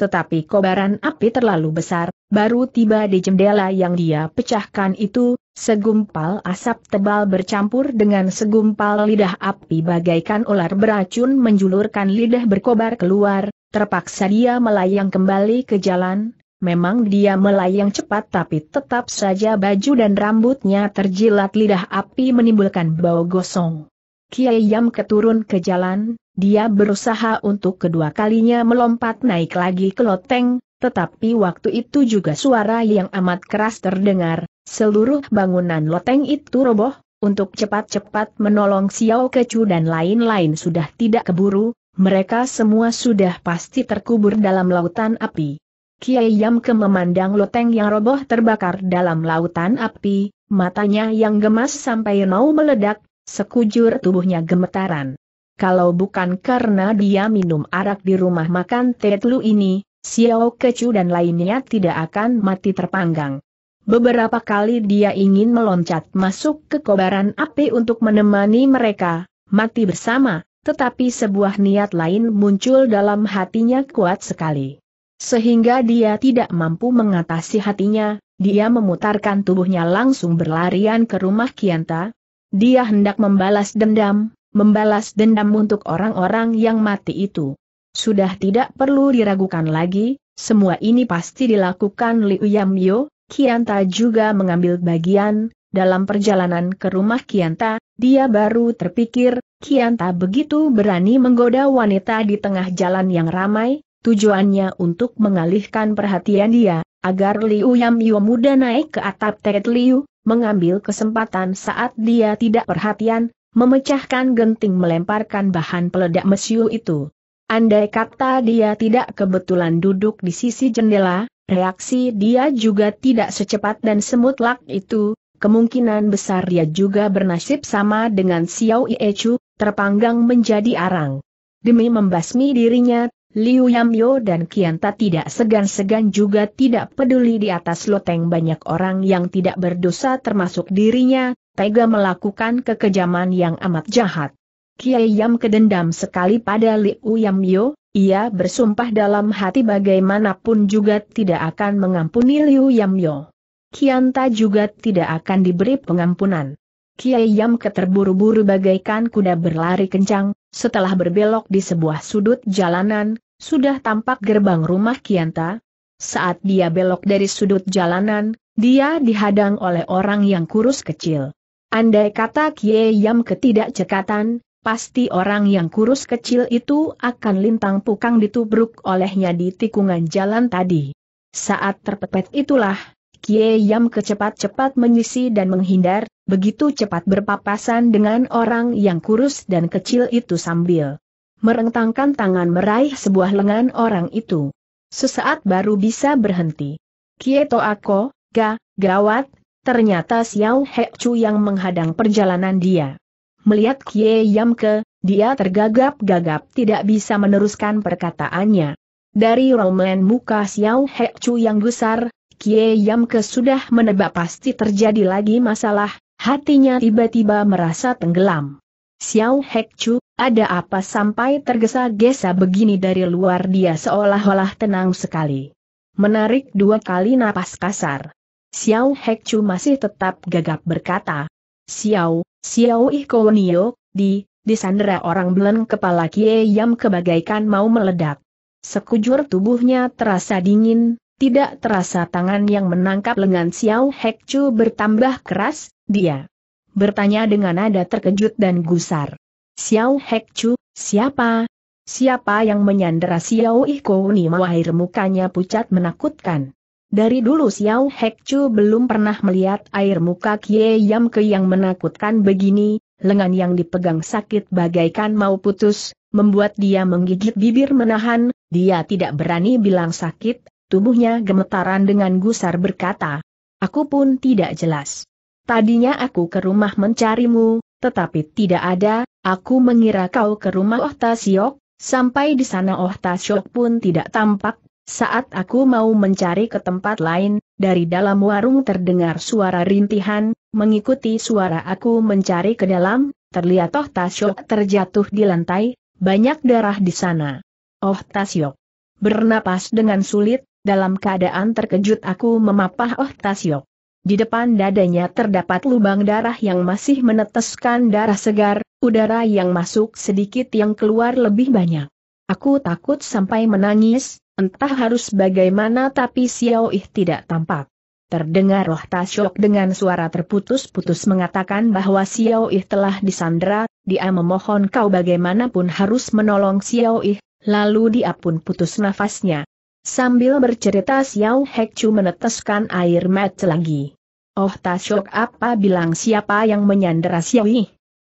A: Tetapi kobaran api terlalu besar, baru tiba di jendela yang dia pecahkan itu, segumpal asap tebal bercampur dengan segumpal lidah api bagaikan ular beracun menjulurkan lidah berkobar keluar, Terpaksa dia melayang kembali ke jalan, memang dia melayang cepat tapi tetap saja baju dan rambutnya terjilat lidah api menimbulkan bau gosong. Kiai Yam keturun ke jalan, dia berusaha untuk kedua kalinya melompat naik lagi ke loteng, tetapi waktu itu juga suara yang amat keras terdengar, seluruh bangunan loteng itu roboh, untuk cepat-cepat menolong Xiao Kecu dan lain-lain sudah tidak keburu, mereka semua sudah pasti terkubur dalam lautan api. Kiai Yamke memandang loteng yang roboh terbakar dalam lautan api, matanya yang gemas sampai mau meledak, sekujur tubuhnya gemetaran. Kalau bukan karena dia minum arak di rumah makan Tetlu ini, Xiao Kecu dan lainnya tidak akan mati terpanggang. Beberapa kali dia ingin meloncat masuk ke kobaran api untuk menemani mereka, mati bersama, tetapi sebuah niat lain muncul dalam hatinya kuat sekali. Sehingga dia tidak mampu mengatasi hatinya, dia memutarkan tubuhnya langsung berlarian ke rumah Kianta. Dia hendak membalas dendam, membalas dendam untuk orang-orang yang mati itu. Sudah tidak perlu diragukan lagi, semua ini pasti dilakukan Liu Yamyo, Kianta juga mengambil bagian, dalam perjalanan ke rumah Kianta, dia baru terpikir, Kianta begitu berani menggoda wanita di tengah jalan yang ramai, tujuannya untuk mengalihkan perhatian dia, agar Liu Yam Yu muda naik ke atap teret Liu, mengambil kesempatan saat dia tidak perhatian, memecahkan genting melemparkan bahan peledak mesiu itu. Andai kata dia tidak kebetulan duduk di sisi jendela, reaksi dia juga tidak secepat dan semutlak itu, kemungkinan besar dia juga bernasib sama dengan Xiao Yechu, terpanggang menjadi arang. Demi membasmi dirinya, Liu Yamyo dan Kianta tidak segan-segan juga tidak peduli di atas loteng banyak orang yang tidak berdosa termasuk dirinya, tega melakukan kekejaman yang amat jahat. Kiai Yam kedendam sekali pada Liu Yamyo, ia bersumpah dalam hati bagaimanapun juga tidak akan mengampuni Liu Yamyo. Kianta juga tidak akan diberi pengampunan. Kiai Yam keterburu-buru bagaikan kuda berlari kencang, setelah berbelok di sebuah sudut jalanan, sudah tampak gerbang rumah Kianta. Saat dia belok dari sudut jalanan, dia dihadang oleh orang yang kurus kecil. Andai kata Kiai Yam ketidakcekatan, pasti orang yang kurus kecil itu akan lintang pukang ditubruk olehnya di tikungan jalan tadi. Saat terpepet itulah, Kie Yam kecepat-cepat menyisi dan menghindar, begitu cepat berpapasan dengan orang yang kurus dan kecil itu sambil merentangkan tangan meraih sebuah lengan orang itu. Sesaat baru bisa berhenti. Kie Toako, ga, gawat, ternyata Xiao He Chu yang menghadang perjalanan dia. Melihat Kie Yam ke, dia tergagap-gagap tidak bisa meneruskan perkataannya. Dari roman muka Xiao He Chu yang gusar, Kie ke sudah menebak pasti terjadi lagi masalah, hatinya tiba-tiba merasa tenggelam. Xiao Hek Chu, ada apa sampai tergesa-gesa begini dari luar dia seolah-olah tenang sekali. Menarik dua kali napas kasar. Xiao Hek Chu masih tetap gagap berkata. Xiao, Xiao Ikonio, Nio, di, disandera orang belen kepala Kie Yam kebagaikan mau meledak. Sekujur tubuhnya terasa dingin, tidak terasa tangan yang menangkap lengan Xiao Hek bertambah keras, dia bertanya dengan nada terkejut dan gusar. Xiao Hek siapa? Siapa yang menyandera Xiao Iko Ni Mawahir mukanya pucat menakutkan. Dari dulu Xiao Hek belum pernah melihat air muka Kie Yam Ke yang menakutkan begini, lengan yang dipegang sakit bagaikan mau putus, membuat dia menggigit bibir menahan, dia tidak berani bilang sakit, Tubuhnya gemetaran dengan gusar berkata, Aku pun tidak jelas. Tadinya aku ke rumah mencarimu, tetapi tidak ada, aku mengira kau ke rumah Oh Tasyok, sampai di sana Oh Tasyok pun tidak tampak, saat aku mau mencari ke tempat lain, dari dalam warung terdengar suara rintihan, mengikuti suara aku mencari ke dalam, terlihat Oh Tasyok terjatuh di lantai, banyak darah di sana. Oh Tasyok bernapas dengan sulit, dalam keadaan terkejut aku memapah Oh Tasyok. Di depan dadanya terdapat lubang darah yang masih meneteskan darah segar, udara yang masuk sedikit yang keluar lebih banyak. Aku takut sampai menangis, entah harus bagaimana tapi Xiao Ih tidak tampak. Terdengar roh Tasyok dengan suara terputus-putus mengatakan bahwa Xiao Ih telah disandra, dia memohon kau bagaimanapun harus menolong Xiao Ih, lalu dia pun putus nafasnya. Sambil bercerita Xiao Hekchu meneteskan air mata lagi. Oh tasyok apa bilang siapa yang menyandera Xiao Yi?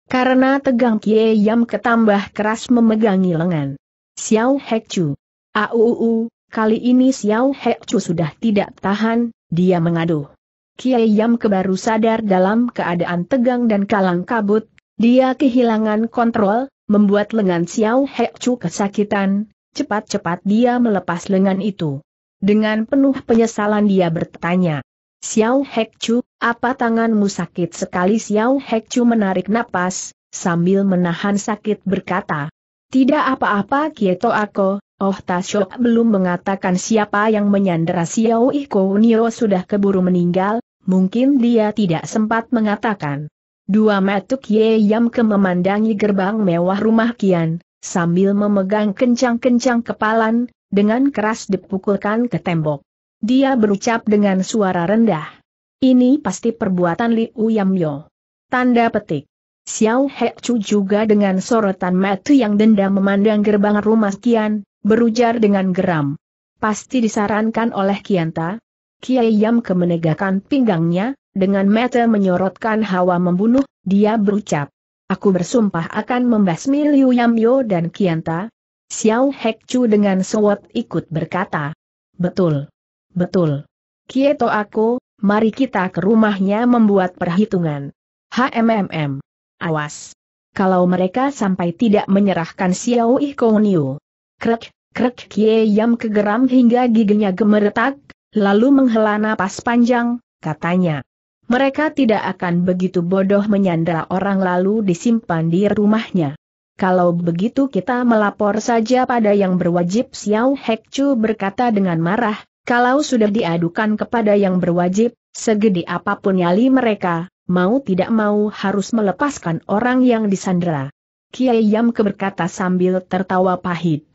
A: Karena tegang Kie Yam ketambah keras memegangi lengan. Xiao Hekchu. Auuu, kali ini Xiao Hekchu sudah tidak tahan, dia mengaduh. Kie Yam kebaru sadar dalam keadaan tegang dan kalang kabut, dia kehilangan kontrol, membuat lengan Xiao Hekchu kesakitan, Cepat-cepat dia melepas lengan itu. Dengan penuh penyesalan dia bertanya. Xiao Hekchu, apa tanganmu sakit sekali? Xiao Hekchu menarik napas, sambil menahan sakit berkata. Tidak apa-apa Kieto Ako, Oh Tashok belum mengatakan siapa yang menyandera Xiao Iko Nio sudah keburu meninggal, mungkin dia tidak sempat mengatakan. Dua matuk Ye Yam ke memandangi gerbang mewah rumah Kian, sambil memegang kencang-kencang kepalan, dengan keras dipukulkan ke tembok. Dia berucap dengan suara rendah. Ini pasti perbuatan Liu Yamyo. Tanda petik. Xiao He Chu juga dengan sorotan mata yang dendam memandang gerbang rumah Kian, berujar dengan geram. Pasti disarankan oleh Kianta. Kiai Yam kemenegakan pinggangnya, dengan mata menyorotkan hawa membunuh, dia berucap. Aku bersumpah akan membasmi Liu Yamyo dan Kianta. Xiao Hekchu dengan sewot ikut berkata. Betul. Betul. Kieto aku, mari kita ke rumahnya membuat perhitungan. HMMM. Awas. Kalau mereka sampai tidak menyerahkan Xiao Ikoniu. Krek, krek Kie Yam kegeram hingga giginya gemeretak, lalu menghela napas panjang, katanya mereka tidak akan begitu bodoh menyandra orang lalu disimpan di rumahnya. Kalau begitu kita melapor saja pada yang berwajib Xiao Chu berkata dengan marah, kalau sudah diadukan kepada yang berwajib, segede apapun nyali mereka, mau tidak mau harus melepaskan orang yang disandra. Kiai Yam berkata sambil tertawa pahit.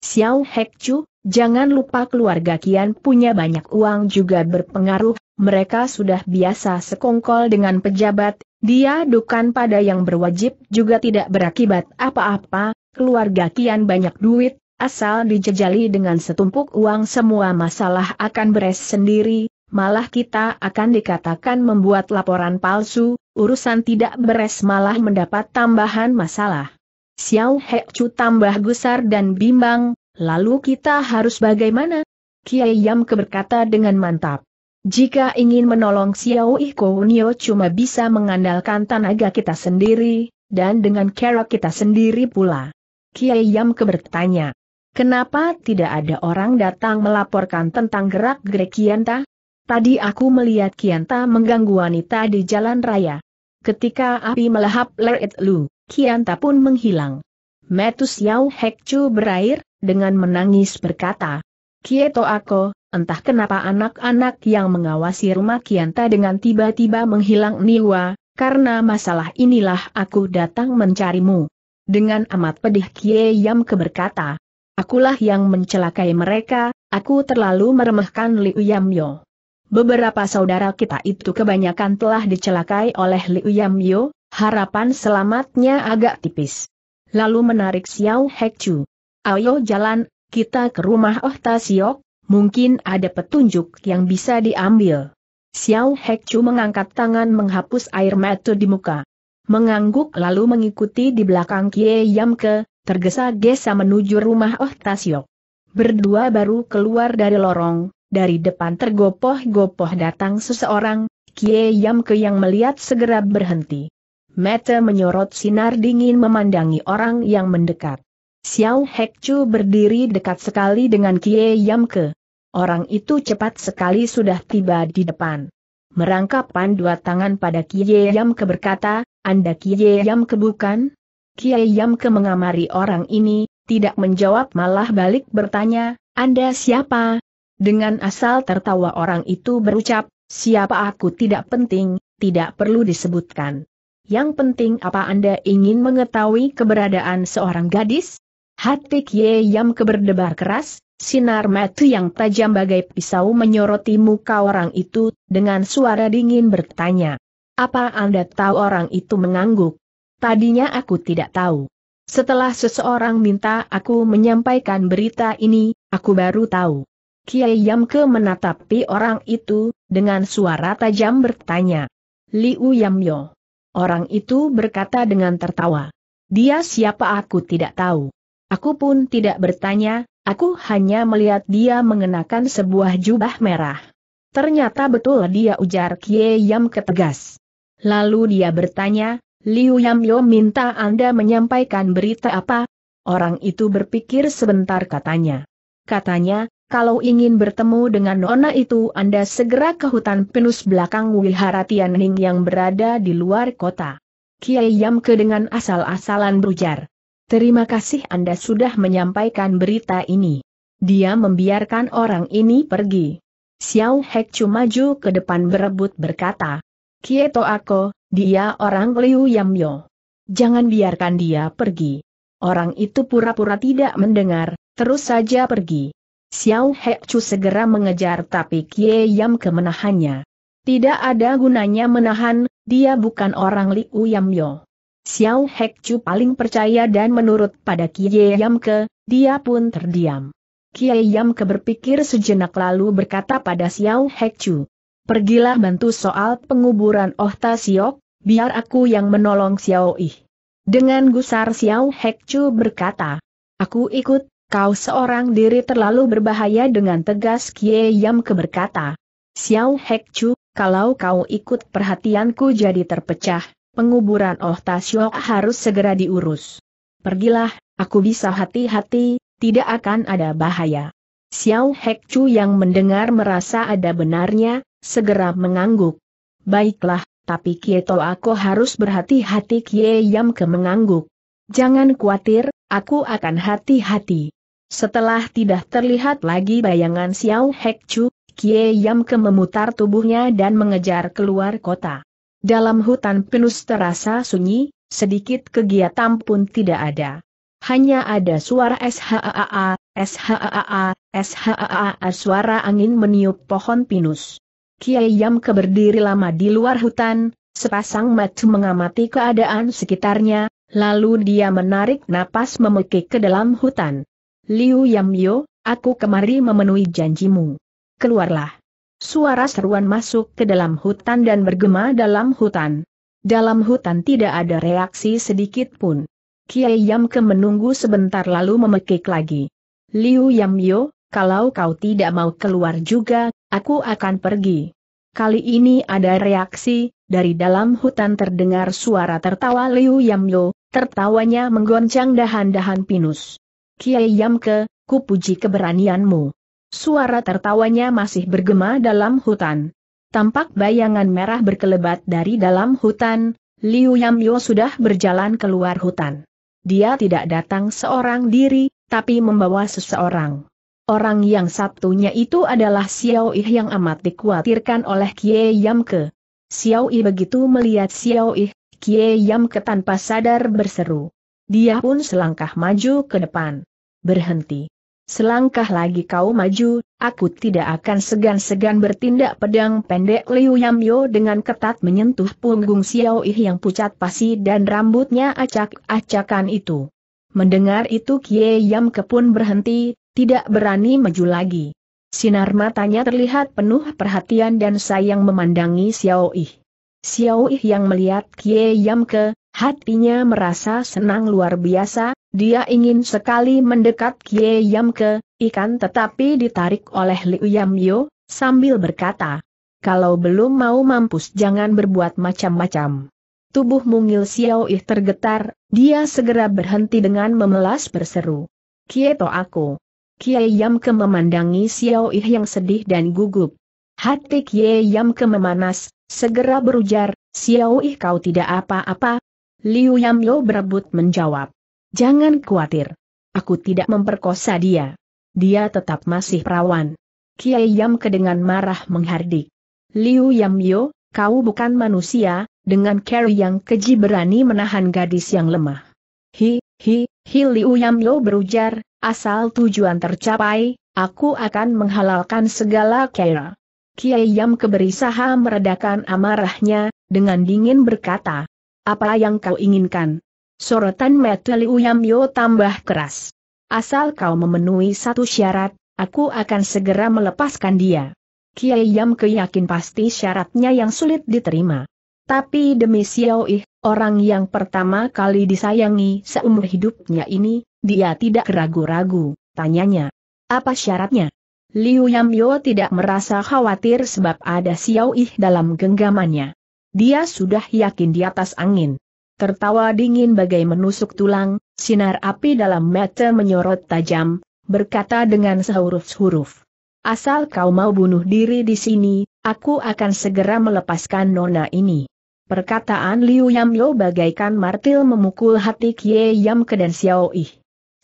A: Xiao Chu, jangan lupa keluarga Kian punya banyak uang juga berpengaruh, mereka sudah biasa sekongkol dengan pejabat, Dia dukan pada yang berwajib juga tidak berakibat apa-apa, keluarga kian banyak duit, asal dijejali dengan setumpuk uang semua masalah akan beres sendiri, malah kita akan dikatakan membuat laporan palsu, urusan tidak beres malah mendapat tambahan masalah. Xiao Chu tambah gusar dan bimbang, lalu kita harus bagaimana? Kiai Yam keberkata dengan mantap. Jika ingin menolong Xiao Iko Nio cuma bisa mengandalkan tenaga kita sendiri, dan dengan cara kita sendiri pula. Kiai Yam bertanya, kenapa tidak ada orang datang melaporkan tentang gerak-gerik Kianta? Tadi aku melihat Kianta mengganggu wanita di jalan raya. Ketika api melahap Leret Lu, Kianta pun menghilang. Metus Yao Hekcu berair, dengan menangis berkata, Kieto aku, Entah kenapa anak-anak yang mengawasi rumah Kianta dengan tiba-tiba menghilang Niwa, karena masalah inilah aku datang mencarimu. Dengan amat pedih Kie Yam keberkata, Akulah yang mencelakai mereka, aku terlalu meremehkan Liu Yamyo. Beberapa saudara kita itu kebanyakan telah dicelakai oleh Liu Yamyo, harapan selamatnya agak tipis. Lalu menarik Xiao Chu. Ayo jalan, kita ke rumah Oh Siok, mungkin ada petunjuk yang bisa diambil. Xiao Hekchu mengangkat tangan menghapus air mata di muka. Mengangguk lalu mengikuti di belakang Kie Yamke, tergesa-gesa menuju rumah Oh Tasyok. Berdua baru keluar dari lorong, dari depan tergopoh-gopoh datang seseorang, Kie Yamke yang melihat segera berhenti. Mata menyorot sinar dingin memandangi orang yang mendekat. Xiao Hek berdiri dekat sekali dengan Kie Yamke. Orang itu cepat sekali sudah tiba di depan. Merangkapkan dua tangan pada Kie Yamke berkata, Anda Kie Yamke bukan? Kie Yamke mengamari orang ini, tidak menjawab malah balik bertanya, Anda siapa? Dengan asal tertawa orang itu berucap, siapa aku tidak penting, tidak perlu disebutkan. Yang penting apa Anda ingin mengetahui keberadaan seorang gadis? Hati Kie Yam keberdebar keras, sinar mata yang tajam bagai pisau menyoroti muka orang itu, dengan suara dingin bertanya. Apa Anda tahu orang itu mengangguk? Tadinya aku tidak tahu. Setelah seseorang minta aku menyampaikan berita ini, aku baru tahu. Kiai ke menatapi orang itu, dengan suara tajam bertanya. Liu Yamyo. Orang itu berkata dengan tertawa. Dia siapa aku tidak tahu. Aku pun tidak bertanya, aku hanya melihat dia mengenakan sebuah jubah merah. Ternyata betul dia ujar Kie Yam ketegas. Lalu dia bertanya, Liu Yam Yo minta Anda menyampaikan berita apa? Orang itu berpikir sebentar katanya. Katanya, kalau ingin bertemu dengan Nona itu Anda segera ke hutan pinus belakang Wihara Tianning yang berada di luar kota. Kiai ke dengan asal-asalan berujar. Terima kasih Anda sudah menyampaikan berita ini. Dia membiarkan orang ini pergi. Xiao Hek Chu maju ke depan berebut berkata. Kieto aku, dia orang Liu Yamyo. Jangan biarkan dia pergi. Orang itu pura-pura tidak mendengar, terus saja pergi. Xiao Hek Chu segera mengejar tapi Kie Yam kemenahannya. Tidak ada gunanya menahan, dia bukan orang Liu Yamyo. Xiao Hek Chu paling percaya dan menurut pada Yam Yamke, dia pun terdiam. Yam Yamke berpikir sejenak lalu berkata pada Xiao Hek Chu, Pergilah bantu soal penguburan Oh Ta Siok, biar aku yang menolong Xiao Ih. Dengan gusar Xiao Hek Chu berkata, Aku ikut, kau seorang diri terlalu berbahaya dengan tegas Kie Yam berkata, Xiao Hek Chu, kalau kau ikut perhatianku jadi terpecah, penguburan Oh Tasyok harus segera diurus. Pergilah, aku bisa hati-hati, tidak akan ada bahaya. Xiao Hek yang mendengar merasa ada benarnya, segera mengangguk. Baiklah, tapi kie Kieto aku harus berhati-hati Kie Yam ke mengangguk. Jangan khawatir, aku akan hati-hati. Setelah tidak terlihat lagi bayangan Xiao Hek Kie Yam ke memutar tubuhnya dan mengejar keluar kota. Dalam hutan pinus terasa sunyi, sedikit kegiatan pun tidak ada. Hanya ada suara SHAAA, SHAAA, SHAAA suara angin meniup pohon pinus. Kiai Yam keberdiri lama di luar hutan, sepasang mata mengamati keadaan sekitarnya, lalu dia menarik napas memekik ke dalam hutan. Liu Yam Yo, aku kemari memenuhi janjimu. Keluarlah. Suara seruan masuk ke dalam hutan dan bergema dalam hutan. Dalam hutan tidak ada reaksi sedikit pun. Kiai Yamke menunggu sebentar lalu memekik lagi. Liu Yamyo, kalau kau tidak mau keluar juga, aku akan pergi. Kali ini ada reaksi, dari dalam hutan terdengar suara tertawa Liu Yamyo, tertawanya menggoncang dahan-dahan pinus. Kiai Yamke, ku puji keberanianmu. Suara tertawanya masih bergema dalam hutan. Tampak bayangan merah berkelebat dari dalam hutan, Liu Yamyo sudah berjalan keluar hutan. Dia tidak datang seorang diri, tapi membawa seseorang. Orang yang satunya itu adalah Xiao Yi yang amat dikhawatirkan oleh Kie Yamke. Xiao Yi begitu melihat Xiao Yi, Kie Yamke tanpa sadar berseru. Dia pun selangkah maju ke depan. Berhenti. Selangkah lagi kau maju, aku tidak akan segan-segan bertindak pedang pendek Liu Yamyo dengan ketat menyentuh punggung Xiao Yi yang pucat pasi dan rambutnya acak-acakan itu. Mendengar itu Kie Yam Kepun berhenti, tidak berani maju lagi. Sinar matanya terlihat penuh perhatian dan sayang memandangi Xiao Yi. Xiao Yi yang melihat Kie Yam ke, hatinya merasa senang luar biasa, dia ingin sekali mendekat Kie Yam ke ikan tetapi ditarik oleh Liu Yam Yo, sambil berkata, kalau belum mau mampus jangan berbuat macam-macam. Tubuh mungil Xiao Yi tergetar, dia segera berhenti dengan memelas berseru. to aku. Kie Yam ke memandangi Xiao Yi yang sedih dan gugup. Hati Kie Yam ke memanas, segera berujar, Xiao Yi kau tidak apa-apa. Liu Yam Yo berebut menjawab. Jangan khawatir. Aku tidak memperkosa dia. Dia tetap masih perawan. Kiai Yam kedengan marah menghardik. Liu Yam Yo, kau bukan manusia, dengan Carrie yang keji berani menahan gadis yang lemah. Hi, hi, hi Liu Yam Yo berujar, asal tujuan tercapai, aku akan menghalalkan segala kera. Kiai Yam keberisaha meredakan amarahnya, dengan dingin berkata, apa yang kau inginkan? Sorotan mata Liu Yamyo tambah keras. Asal kau memenuhi satu syarat, aku akan segera melepaskan dia. Kiai Yam keyakin pasti syaratnya yang sulit diterima. Tapi demi Xiao Ih, orang yang pertama kali disayangi seumur hidupnya ini, dia tidak ragu-ragu, tanyanya. Apa syaratnya? Liu Yamyo tidak merasa khawatir sebab ada Xiao Ih dalam genggamannya. Dia sudah yakin di atas angin tertawa dingin bagai menusuk tulang, sinar api dalam mata menyorot tajam, berkata dengan sehuruf-huruf. Asal kau mau bunuh diri di sini, aku akan segera melepaskan nona ini. Perkataan Liu Yamyo bagaikan martil memukul hati Kie Yam ke dan Xiao Yi.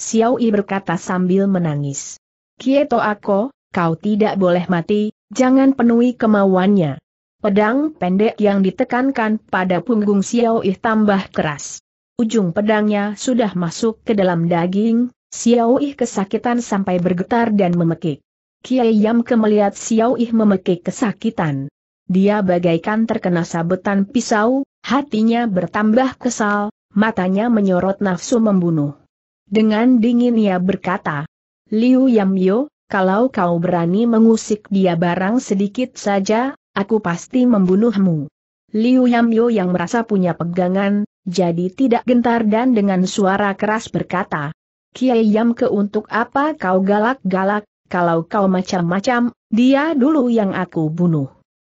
A: Xiao I berkata sambil menangis. Kie To Ako, kau tidak boleh mati, jangan penuhi kemauannya. Pedang pendek yang ditekankan pada punggung Xiao Ih tambah keras. Ujung pedangnya sudah masuk ke dalam daging, Xiao Ih kesakitan sampai bergetar dan memekik. Kiai ke melihat Xiao Ih memekik kesakitan. Dia bagaikan terkena sabetan pisau, hatinya bertambah kesal, matanya menyorot nafsu membunuh. Dengan dingin ia berkata, Liu Yam Yamyo, kalau kau berani mengusik dia barang sedikit saja, Aku pasti membunuhmu. Liu Yamyo yang merasa punya pegangan, jadi tidak gentar dan dengan suara keras berkata, Kiai Yam ke untuk apa kau galak-galak, kalau kau macam-macam, dia dulu yang aku bunuh.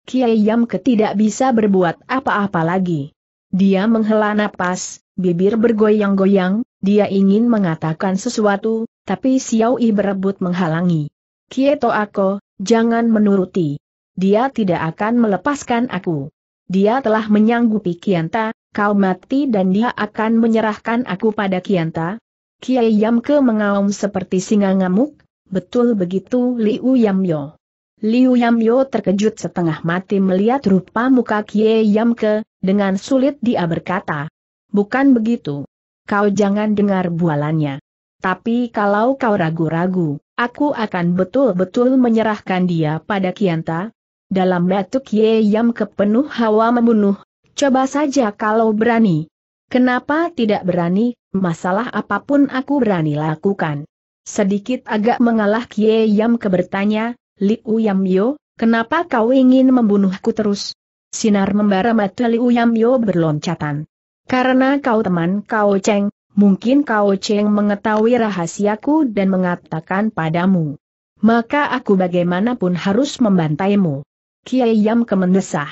A: Kiai Yam tidak bisa berbuat apa-apa lagi. Dia menghela napas, bibir bergoyang-goyang, dia ingin mengatakan sesuatu, tapi Xiao Yi berebut menghalangi. Kieto aku, jangan menuruti. Dia tidak akan melepaskan aku. Dia telah menyanggupi Kianta, kau mati dan dia akan menyerahkan aku pada Kianta. Kiai Yamke mengaum seperti singa ngamuk, betul begitu Liu Yamyo. Liu Yamyo terkejut setengah mati melihat rupa muka Kie Yamke, dengan sulit dia berkata. Bukan begitu. Kau jangan dengar bualannya. Tapi kalau kau ragu-ragu, aku akan betul-betul menyerahkan dia pada Kianta, dalam batuk Ye Yam kepenuh hawa membunuh, coba saja kalau berani. Kenapa tidak berani, masalah apapun aku berani lakukan. Sedikit agak mengalah Ye Yam kebertanya, Liu Yam Yo, kenapa kau ingin membunuhku terus? Sinar membara mata Liu Yam Yo berloncatan. Karena kau teman kau Cheng, mungkin kau Cheng mengetahui rahasiaku dan mengatakan padamu. Maka aku bagaimanapun harus membantaimu. Kiai Yam mendesah.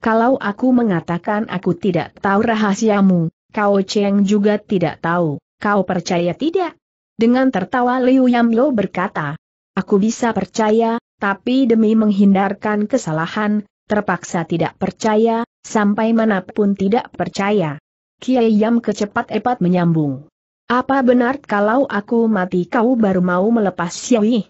A: Kalau aku mengatakan aku tidak tahu rahasiamu, kau Cheng juga tidak tahu, kau percaya tidak? Dengan tertawa Liu Yam Yo berkata, Aku bisa percaya, tapi demi menghindarkan kesalahan, terpaksa tidak percaya, sampai manapun tidak percaya. Kiai Yam kecepat epat menyambung. Apa benar kalau aku mati kau baru mau melepas Xiaoyi?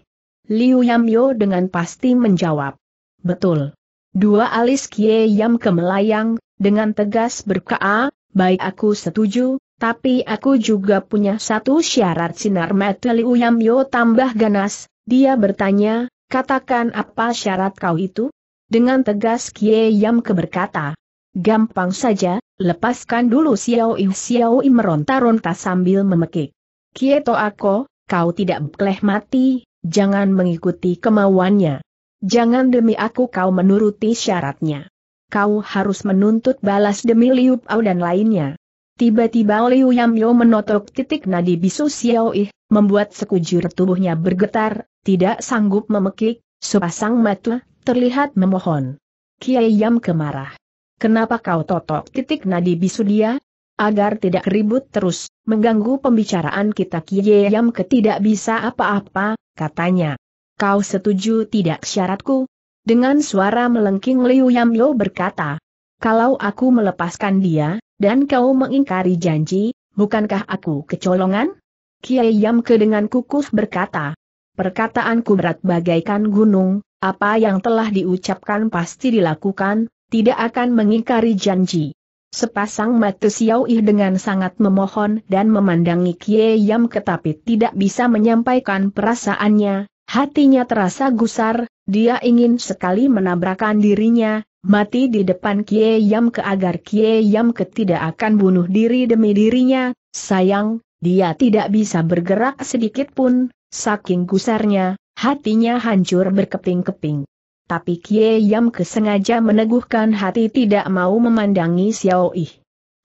A: Liu Yamyo dengan pasti menjawab betul. Dua alis Kie Yam kemelayang, dengan tegas berkaa, baik aku setuju, tapi aku juga punya satu syarat sinar mata Liu Yam Yo tambah ganas, dia bertanya, katakan apa syarat kau itu? Dengan tegas Kie Yam keberkata. Gampang saja, lepaskan dulu Xiao Xiao Yi meronta-ronta sambil memekik. Kieto aku, kau tidak boleh mati, jangan mengikuti kemauannya. Jangan demi aku kau menuruti syaratnya. Kau harus menuntut balas demi Liu Pao dan lainnya. Tiba-tiba Liu Yamyo menotok titik nadi bisu Xiao Xiaoih, membuat sekujur tubuhnya bergetar, tidak sanggup memekik, sepasang mata, terlihat memohon. Kiai Yam kemarah. Kenapa kau totok titik nadi bisu dia? Agar tidak ribut terus, mengganggu pembicaraan kita Kiai Yam ketidak bisa apa-apa, katanya. Kau setuju tidak syaratku? Dengan suara melengking Liu Yamyo berkata, kalau aku melepaskan dia, dan kau mengingkari janji, bukankah aku kecolongan? Kiai Yamke dengan kukus berkata, perkataanku berat bagaikan gunung, apa yang telah diucapkan pasti dilakukan, tidak akan mengingkari janji. Sepasang mata Xiao Ih dengan sangat memohon dan memandangi Kiai Yam, tetapi tidak bisa menyampaikan perasaannya, Hatinya terasa gusar, dia ingin sekali menabrakan dirinya, mati di depan Kie Yam ke agar Kie Yam ke tidak akan bunuh diri demi dirinya, sayang, dia tidak bisa bergerak sedikit pun, saking gusarnya, hatinya hancur berkeping-keping. Tapi Kie Yam kesengaja meneguhkan hati tidak mau memandangi Xiao Yi.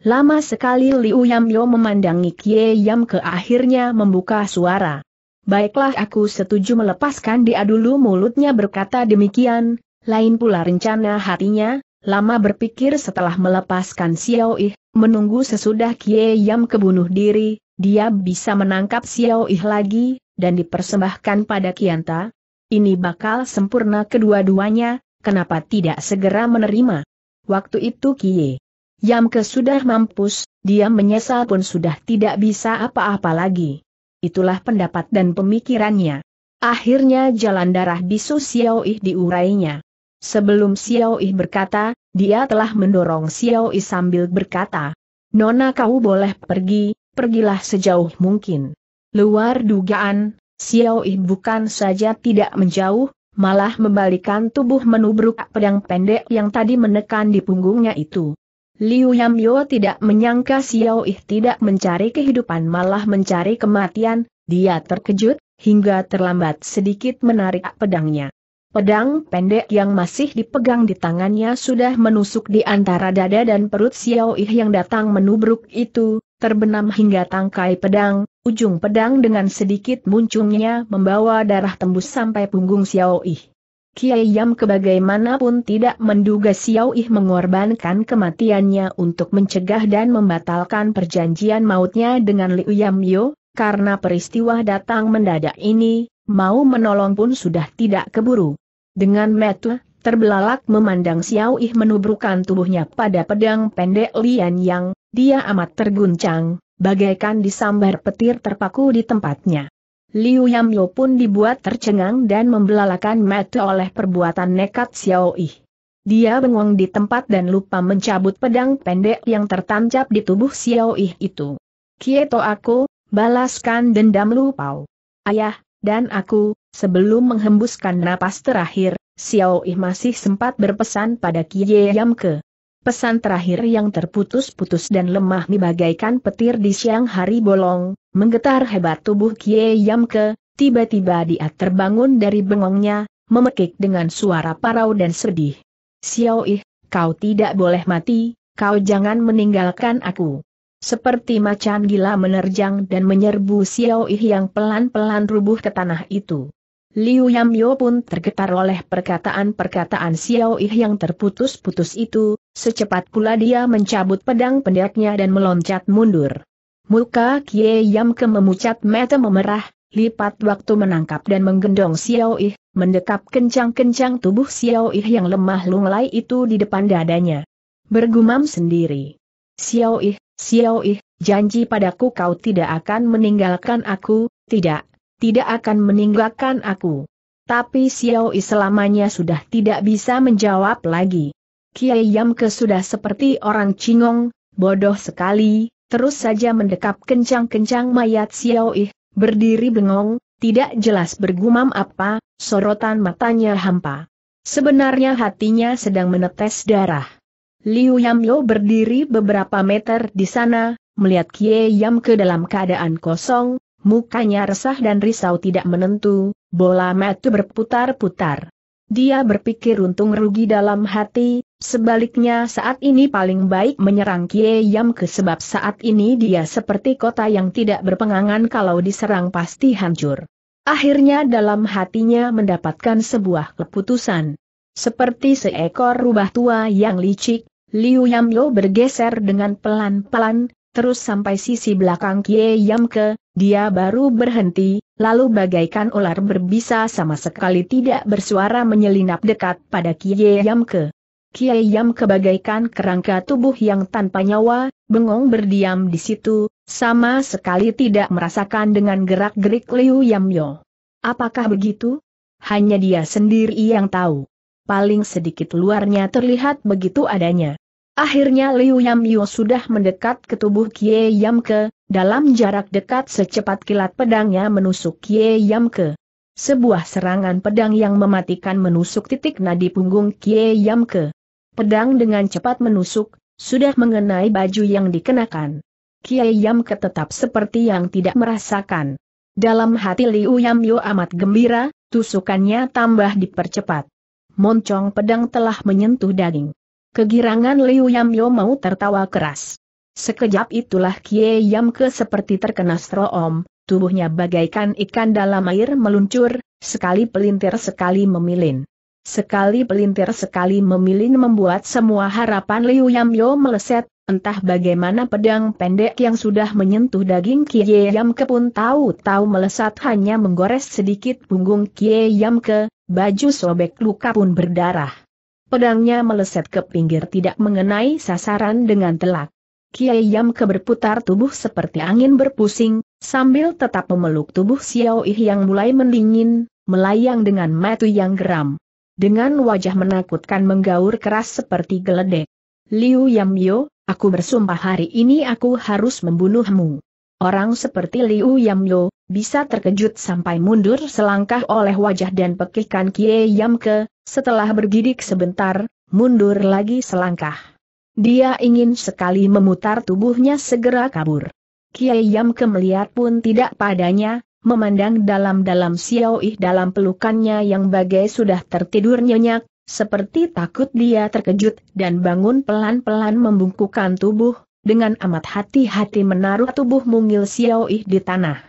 A: Lama sekali Liu Yam Yo memandangi Kie Yam ke akhirnya membuka suara. Baiklah aku setuju melepaskan dia dulu mulutnya berkata demikian, lain pula rencana hatinya, lama berpikir setelah melepaskan Xiao Ih, menunggu sesudah Kie Yam kebunuh diri, dia bisa menangkap Xiao Ih lagi, dan dipersembahkan pada Kianta. Ini bakal sempurna kedua-duanya, kenapa tidak segera menerima? Waktu itu Kie Yam sudah mampus, dia menyesal pun sudah tidak bisa apa-apa lagi itulah pendapat dan pemikirannya. Akhirnya jalan darah bisu Yi diurainya. Sebelum Yi berkata, dia telah mendorong Yi sambil berkata, Nona kau boleh pergi, pergilah sejauh mungkin. Luar dugaan, Yi bukan saja tidak menjauh, malah membalikan tubuh menubruk pedang pendek yang tadi menekan di punggungnya itu. Liu Yamyo tidak menyangka Xiao Ih tidak mencari kehidupan malah mencari kematian, dia terkejut, hingga terlambat sedikit menarik pedangnya. Pedang pendek yang masih dipegang di tangannya sudah menusuk di antara dada dan perut Xiao Ih yang datang menubruk itu, terbenam hingga tangkai pedang, ujung pedang dengan sedikit muncungnya membawa darah tembus sampai punggung Xiao Ih. Kiai Yam kebagaimanapun tidak menduga Xiao Ih mengorbankan kematiannya untuk mencegah dan membatalkan perjanjian mautnya dengan Liu Yam Yo, karena peristiwa datang mendadak ini, mau menolong pun sudah tidak keburu. Dengan metu, terbelalak memandang Xiao Ih menubrukan tubuhnya pada pedang pendek Lian Yang, dia amat terguncang, bagaikan disambar petir terpaku di tempatnya. Liu Yamyo pun dibuat tercengang dan membelalakan mata oleh perbuatan nekat Xiao Yi. Dia bengong di tempat dan lupa mencabut pedang pendek yang tertancap di tubuh Xiao Yi itu. Kieto aku, balaskan dendam lu pau. Ayah, dan aku, sebelum menghembuskan napas terakhir, Xiao Yi masih sempat berpesan pada Kie Yamke. Pesan terakhir yang terputus-putus dan lemah bagaikan petir di siang hari bolong, Menggetar hebat tubuh Kie Yamke, tiba-tiba dia terbangun dari bengongnya, memekik dengan suara parau dan sedih. Xiao Ih, kau tidak boleh mati, kau jangan meninggalkan aku. Seperti macan gila menerjang dan menyerbu Xiao Ih yang pelan-pelan rubuh ke tanah itu. Liu Yamyo pun tergetar oleh perkataan-perkataan Xiao Ih yang terputus-putus itu, secepat pula dia mencabut pedang pendeknya dan meloncat mundur. Muka Kie Yamke memucat mata memerah, lipat waktu menangkap dan menggendong Xiao Ih, mendekap kencang-kencang tubuh Xiao Ih yang lemah lunglai itu di depan dadanya. Bergumam sendiri. Xiao Ih, Xiao Ih, janji padaku kau tidak akan meninggalkan aku, tidak, tidak akan meninggalkan aku. Tapi Xiao Ih selamanya sudah tidak bisa menjawab lagi. Kiai Yamke sudah seperti orang cingong, bodoh sekali, terus saja mendekap kencang-kencang mayat Xiao Ih, berdiri bengong, tidak jelas bergumam apa, sorotan matanya hampa. Sebenarnya hatinya sedang menetes darah. Liu Yamyo berdiri beberapa meter di sana, melihat Kie Yam ke dalam keadaan kosong, mukanya resah dan risau tidak menentu, bola mata berputar-putar. Dia berpikir untung rugi dalam hati, Sebaliknya saat ini paling baik menyerang Kie Yamke sebab saat ini dia seperti kota yang tidak berpengangan kalau diserang pasti hancur. Akhirnya dalam hatinya mendapatkan sebuah keputusan. Seperti seekor rubah tua yang licik, Liu Yamyo bergeser dengan pelan-pelan, terus sampai sisi belakang Kie Yamke, dia baru berhenti, lalu bagaikan ular berbisa sama sekali tidak bersuara menyelinap dekat pada Kie Yamke. Kiai Yam kebagaikan kerangka tubuh yang tanpa nyawa, bengong berdiam di situ, sama sekali tidak merasakan dengan gerak-gerik Liu Yamyo. Apakah begitu? Hanya dia sendiri yang tahu. Paling sedikit luarnya terlihat begitu adanya. Akhirnya Liu Yamyo sudah mendekat ke tubuh Kiai Ke, dalam jarak dekat secepat kilat pedangnya menusuk Kiai Ke. Sebuah serangan pedang yang mematikan menusuk titik nadi punggung Kie Yamke. Pedang dengan cepat menusuk, sudah mengenai baju yang dikenakan. Kiai Yam ketetap seperti yang tidak merasakan. Dalam hati Liu Yam Yo amat gembira, tusukannya tambah dipercepat. Moncong pedang telah menyentuh daging. Kegirangan Liu Yam Yo mau tertawa keras. Sekejap itulah Kiai Yam Ke seperti terkena stroom, tubuhnya bagaikan ikan dalam air meluncur, sekali pelintir sekali memilin. Sekali pelintir sekali memilin membuat semua harapan Liu Yamyo meleset, entah bagaimana pedang pendek yang sudah menyentuh daging Kie Yam Ke pun tahu-tahu melesat hanya menggores sedikit punggung Kie Yam Ke. baju sobek luka pun berdarah. Pedangnya meleset ke pinggir tidak mengenai sasaran dengan telak. Kie Yam Ke berputar tubuh seperti angin berpusing, sambil tetap memeluk tubuh Xiao Yi yang mulai mendingin, melayang dengan matu yang geram dengan wajah menakutkan menggaur keras seperti geledek. Liu Yamyo, aku bersumpah hari ini aku harus membunuhmu. Orang seperti Liu Yamyo, bisa terkejut sampai mundur selangkah oleh wajah dan pekikan Kie Yamke, setelah bergidik sebentar, mundur lagi selangkah. Dia ingin sekali memutar tubuhnya segera kabur. Kiai Yamke melihat pun tidak padanya, memandang dalam-dalam Xiao Yi dalam pelukannya yang bagai sudah tertidur nyenyak, seperti takut dia terkejut dan bangun pelan-pelan membungkukkan tubuh, dengan amat hati-hati menaruh tubuh mungil Xiao Yi di tanah.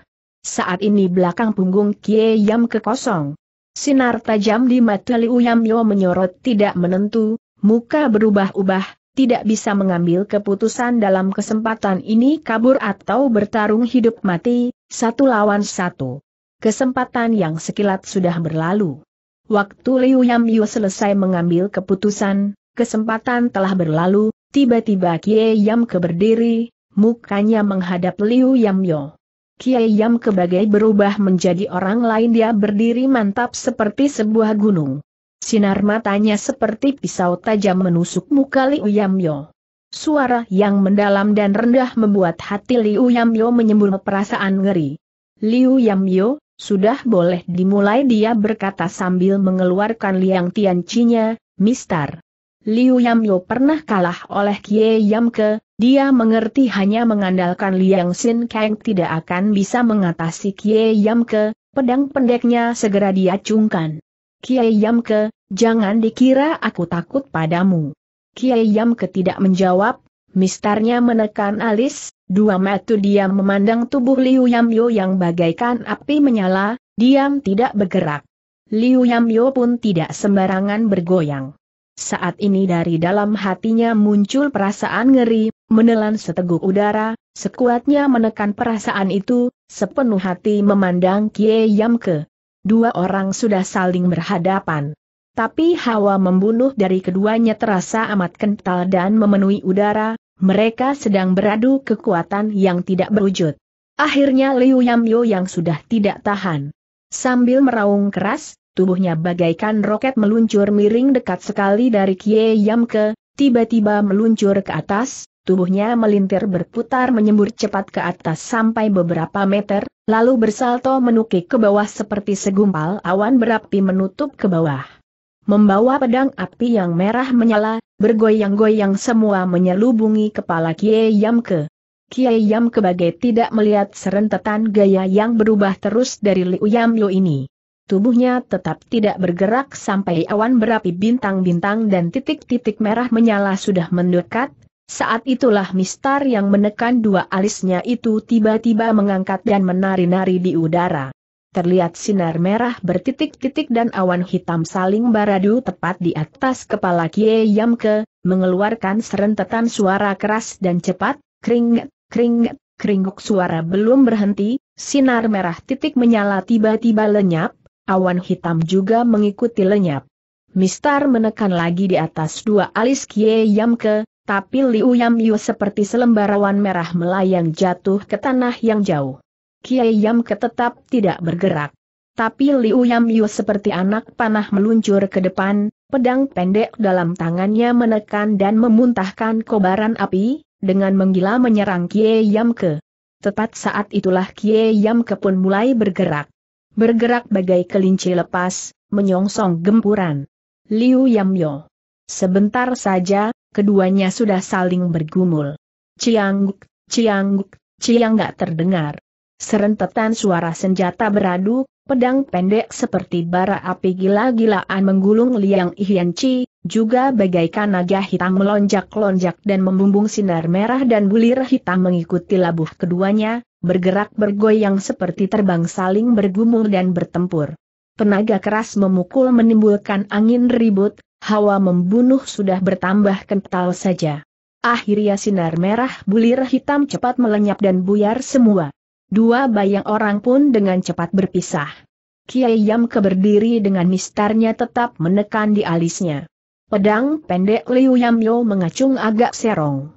A: Saat ini belakang punggung Kie Yam kekosong. Sinar tajam di mata Liu Yam Yo menyorot tidak menentu, muka berubah-ubah, tidak bisa mengambil keputusan dalam kesempatan ini kabur atau bertarung hidup mati, satu lawan satu. Kesempatan yang sekilat sudah berlalu. Waktu Liu Yam Yu selesai mengambil keputusan, kesempatan telah berlalu, tiba-tiba Kie Yam ke berdiri, mukanya menghadap Liu Yam Yu. Kie Yam kebagai berubah menjadi orang lain dia berdiri mantap seperti sebuah gunung. Sinar matanya seperti pisau tajam menusuk muka Liu Yamyo. Suara yang mendalam dan rendah membuat hati Liu Yamyo menyembul perasaan ngeri. Liu Yamyo, sudah boleh dimulai dia berkata sambil mengeluarkan liang tiancinya, Mister. Liu Yamyo pernah kalah oleh Kie Yamke, dia mengerti hanya mengandalkan Liang Sin Kang tidak akan bisa mengatasi Kie Yamke, pedang pendeknya segera diacungkan. Kiai Yamke, jangan dikira aku takut padamu. Kiai Yamke tidak menjawab, mistarnya menekan alis, dua metu dia memandang tubuh Liu Yamyo yang bagaikan api menyala, diam tidak bergerak. Liu Yamyo pun tidak sembarangan bergoyang. Saat ini dari dalam hatinya muncul perasaan ngeri, menelan seteguk udara, sekuatnya menekan perasaan itu, sepenuh hati memandang Kiai Yamke. Dua orang sudah saling berhadapan. Tapi hawa membunuh dari keduanya terasa amat kental dan memenuhi udara, mereka sedang beradu kekuatan yang tidak berwujud. Akhirnya Liu Yamyo yang sudah tidak tahan. Sambil meraung keras, tubuhnya bagaikan roket meluncur miring dekat sekali dari Kie ke, tiba-tiba meluncur ke atas, tubuhnya melintir berputar menyembur cepat ke atas sampai beberapa meter, Lalu bersalto menukik ke bawah seperti segumpal awan berapi menutup ke bawah. Membawa pedang api yang merah menyala, bergoyang-goyang semua menyelubungi kepala Kiai Yamke. Kiai Yamke bagai tidak melihat serentetan gaya yang berubah terus dari Liu Yamyo ini. Tubuhnya tetap tidak bergerak sampai awan berapi bintang-bintang dan titik-titik merah menyala sudah mendekat, saat itulah mistar yang menekan dua alisnya itu tiba-tiba mengangkat dan menari-nari di udara. Terlihat sinar merah bertitik-titik dan awan hitam saling baradu tepat di atas kepala Kie Yamke, mengeluarkan serentetan suara keras dan cepat, kringet, kringet, kringuk suara belum berhenti, sinar merah titik menyala tiba-tiba lenyap, awan hitam juga mengikuti lenyap. Mistar menekan lagi di atas dua alis Kie Yamke, tapi Liu Yam Yu seperti selembar awan merah melayang jatuh ke tanah yang jauh. Kiai Yam Ke tetap tidak bergerak. Tapi Liu Yam Yu seperti anak panah meluncur ke depan, pedang pendek dalam tangannya menekan dan memuntahkan kobaran api, dengan menggila menyerang Kiai Yam Ke. Tepat saat itulah Kiai Yam Ke pun mulai bergerak. Bergerak bagai kelinci lepas, menyongsong gempuran. Liu Yam Yo. Sebentar saja, keduanya sudah saling bergumul. Ciangguk, ciangguk, ciang gak terdengar. Serentetan suara senjata beradu, pedang pendek seperti bara api gila-gilaan menggulung liang Hian ci, juga bagaikan naga hitam melonjak-lonjak dan membumbung sinar merah dan bulir hitam mengikuti labuh keduanya, bergerak bergoyang seperti terbang saling bergumul dan bertempur. Tenaga keras memukul menimbulkan angin ribut, hawa membunuh sudah bertambah kental saja. Akhirnya sinar merah bulir hitam cepat melenyap dan buyar semua. Dua bayang orang pun dengan cepat berpisah. Kiai Yam keberdiri dengan mistarnya tetap menekan di alisnya. Pedang pendek Liu Yo mengacung agak serong.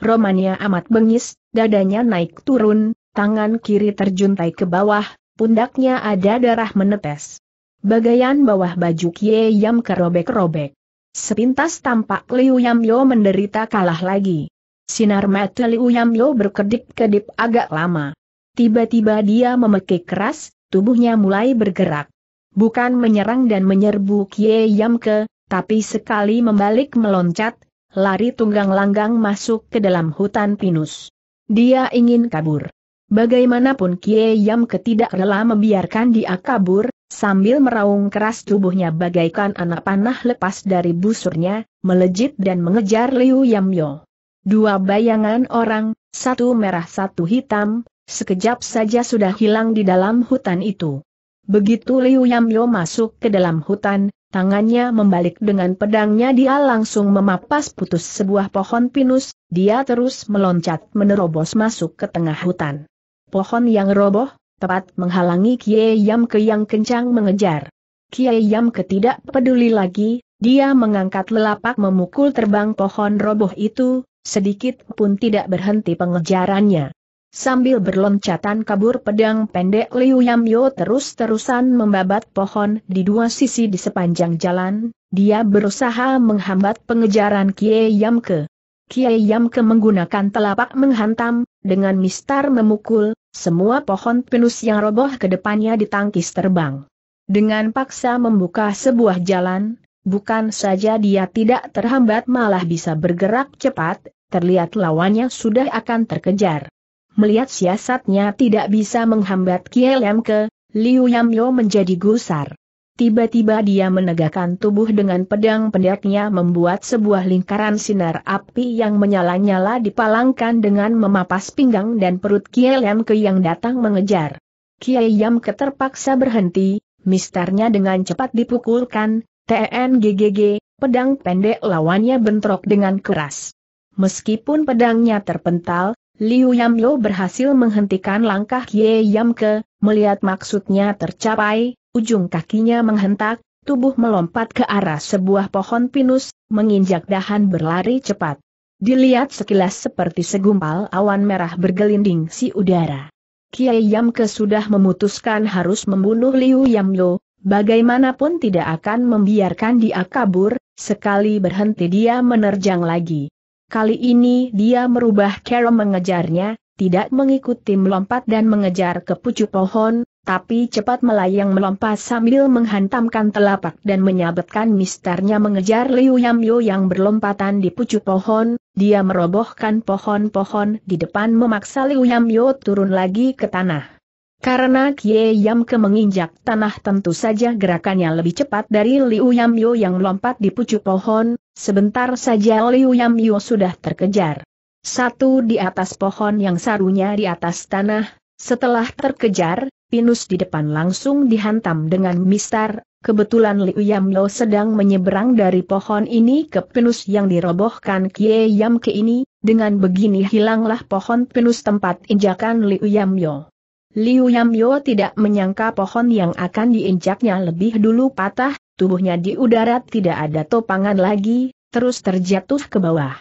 A: Romania amat bengis, dadanya naik turun, tangan kiri terjuntai ke bawah, pundaknya ada darah menetes. Bagaian bawah baju Kie Yam kerobek-robek. Sepintas tampak Liu yam yo menderita kalah lagi. Sinar mata Liu yam yo berkedip-kedip agak lama. Tiba-tiba dia memekik keras, tubuhnya mulai bergerak. Bukan menyerang dan menyerbu Kie Yam ke, tapi sekali membalik meloncat, lari tunggang langgang masuk ke dalam hutan pinus. Dia ingin kabur. Bagaimanapun Kie Yam ketidak rela membiarkan dia kabur, Sambil meraung keras tubuhnya bagaikan anak panah lepas dari busurnya, melejit dan mengejar Liu Yamyo. Dua bayangan orang, satu merah satu hitam, sekejap saja sudah hilang di dalam hutan itu. Begitu Liu Yamyo masuk ke dalam hutan, Tangannya membalik dengan pedangnya dia langsung memapas putus sebuah pohon pinus, dia terus meloncat menerobos masuk ke tengah hutan. Pohon yang roboh, Tepat menghalangi Kie Yam Ke yang kencang mengejar. Kie Yam Ke tidak peduli lagi, dia mengangkat lelapak memukul terbang pohon roboh itu, sedikit pun tidak berhenti pengejarannya. Sambil berloncatan kabur pedang pendek Liu Yamyo terus-terusan membabat pohon di dua sisi di sepanjang jalan, dia berusaha menghambat pengejaran Kie Yamke. Kie Yamke menggunakan telapak menghantam, dengan mistar memukul, semua pohon pinus yang roboh ke depannya ditangkis terbang. Dengan paksa membuka sebuah jalan, bukan saja dia tidak terhambat malah bisa bergerak cepat, terlihat lawannya sudah akan terkejar. Melihat siasatnya tidak bisa menghambat Kielem ke, Liu Yamyo menjadi gusar. Tiba-tiba dia menegakkan tubuh dengan pedang pendeknya membuat sebuah lingkaran sinar api yang menyala-nyala dipalangkan dengan memapas pinggang dan perut Kie Lam Ke yang datang mengejar. Kiai Yam Ke terpaksa berhenti, misternya dengan cepat dipukulkan, TNGGG, pedang pendek lawannya bentrok dengan keras. Meskipun pedangnya terpental, Liu Yamlo berhasil menghentikan langkah Ye Yamke, melihat maksudnya tercapai, Ujung kakinya menghentak, tubuh melompat ke arah sebuah pohon pinus, menginjak dahan berlari cepat. Dilihat sekilas seperti segumpal awan merah bergelinding si udara. Kiai Yamke sudah memutuskan harus membunuh Liu Yamlo, bagaimanapun tidak akan membiarkan dia kabur, sekali berhenti dia menerjang lagi. Kali ini dia merubah cara mengejarnya, tidak mengikuti melompat dan mengejar ke pucuk pohon, tapi cepat melayang melompat sambil menghantamkan telapak dan menyabetkan misternya mengejar Liu Yamyo yang berlompatan di pucuk pohon, dia merobohkan pohon-pohon di depan memaksa Liu Yamyo turun lagi ke tanah. Karena Kie ke menginjak tanah tentu saja gerakannya lebih cepat dari Liu Yamyo yang melompat di pucuk pohon, sebentar saja Liu Yamyo sudah terkejar. Satu di atas pohon yang sarunya di atas tanah, setelah terkejar, Pinus di depan langsung dihantam dengan mistar, kebetulan Liu Yamlo sedang menyeberang dari pohon ini ke Pinus yang dirobohkan Kie Yam ke ini, dengan begini hilanglah pohon Pinus tempat injakan Liu Yamlo. Liu Yamyo tidak menyangka pohon yang akan diinjaknya lebih dulu patah, tubuhnya di udara tidak ada topangan lagi, terus terjatuh ke bawah.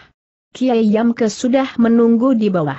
A: Kiai Yamke sudah menunggu di bawah.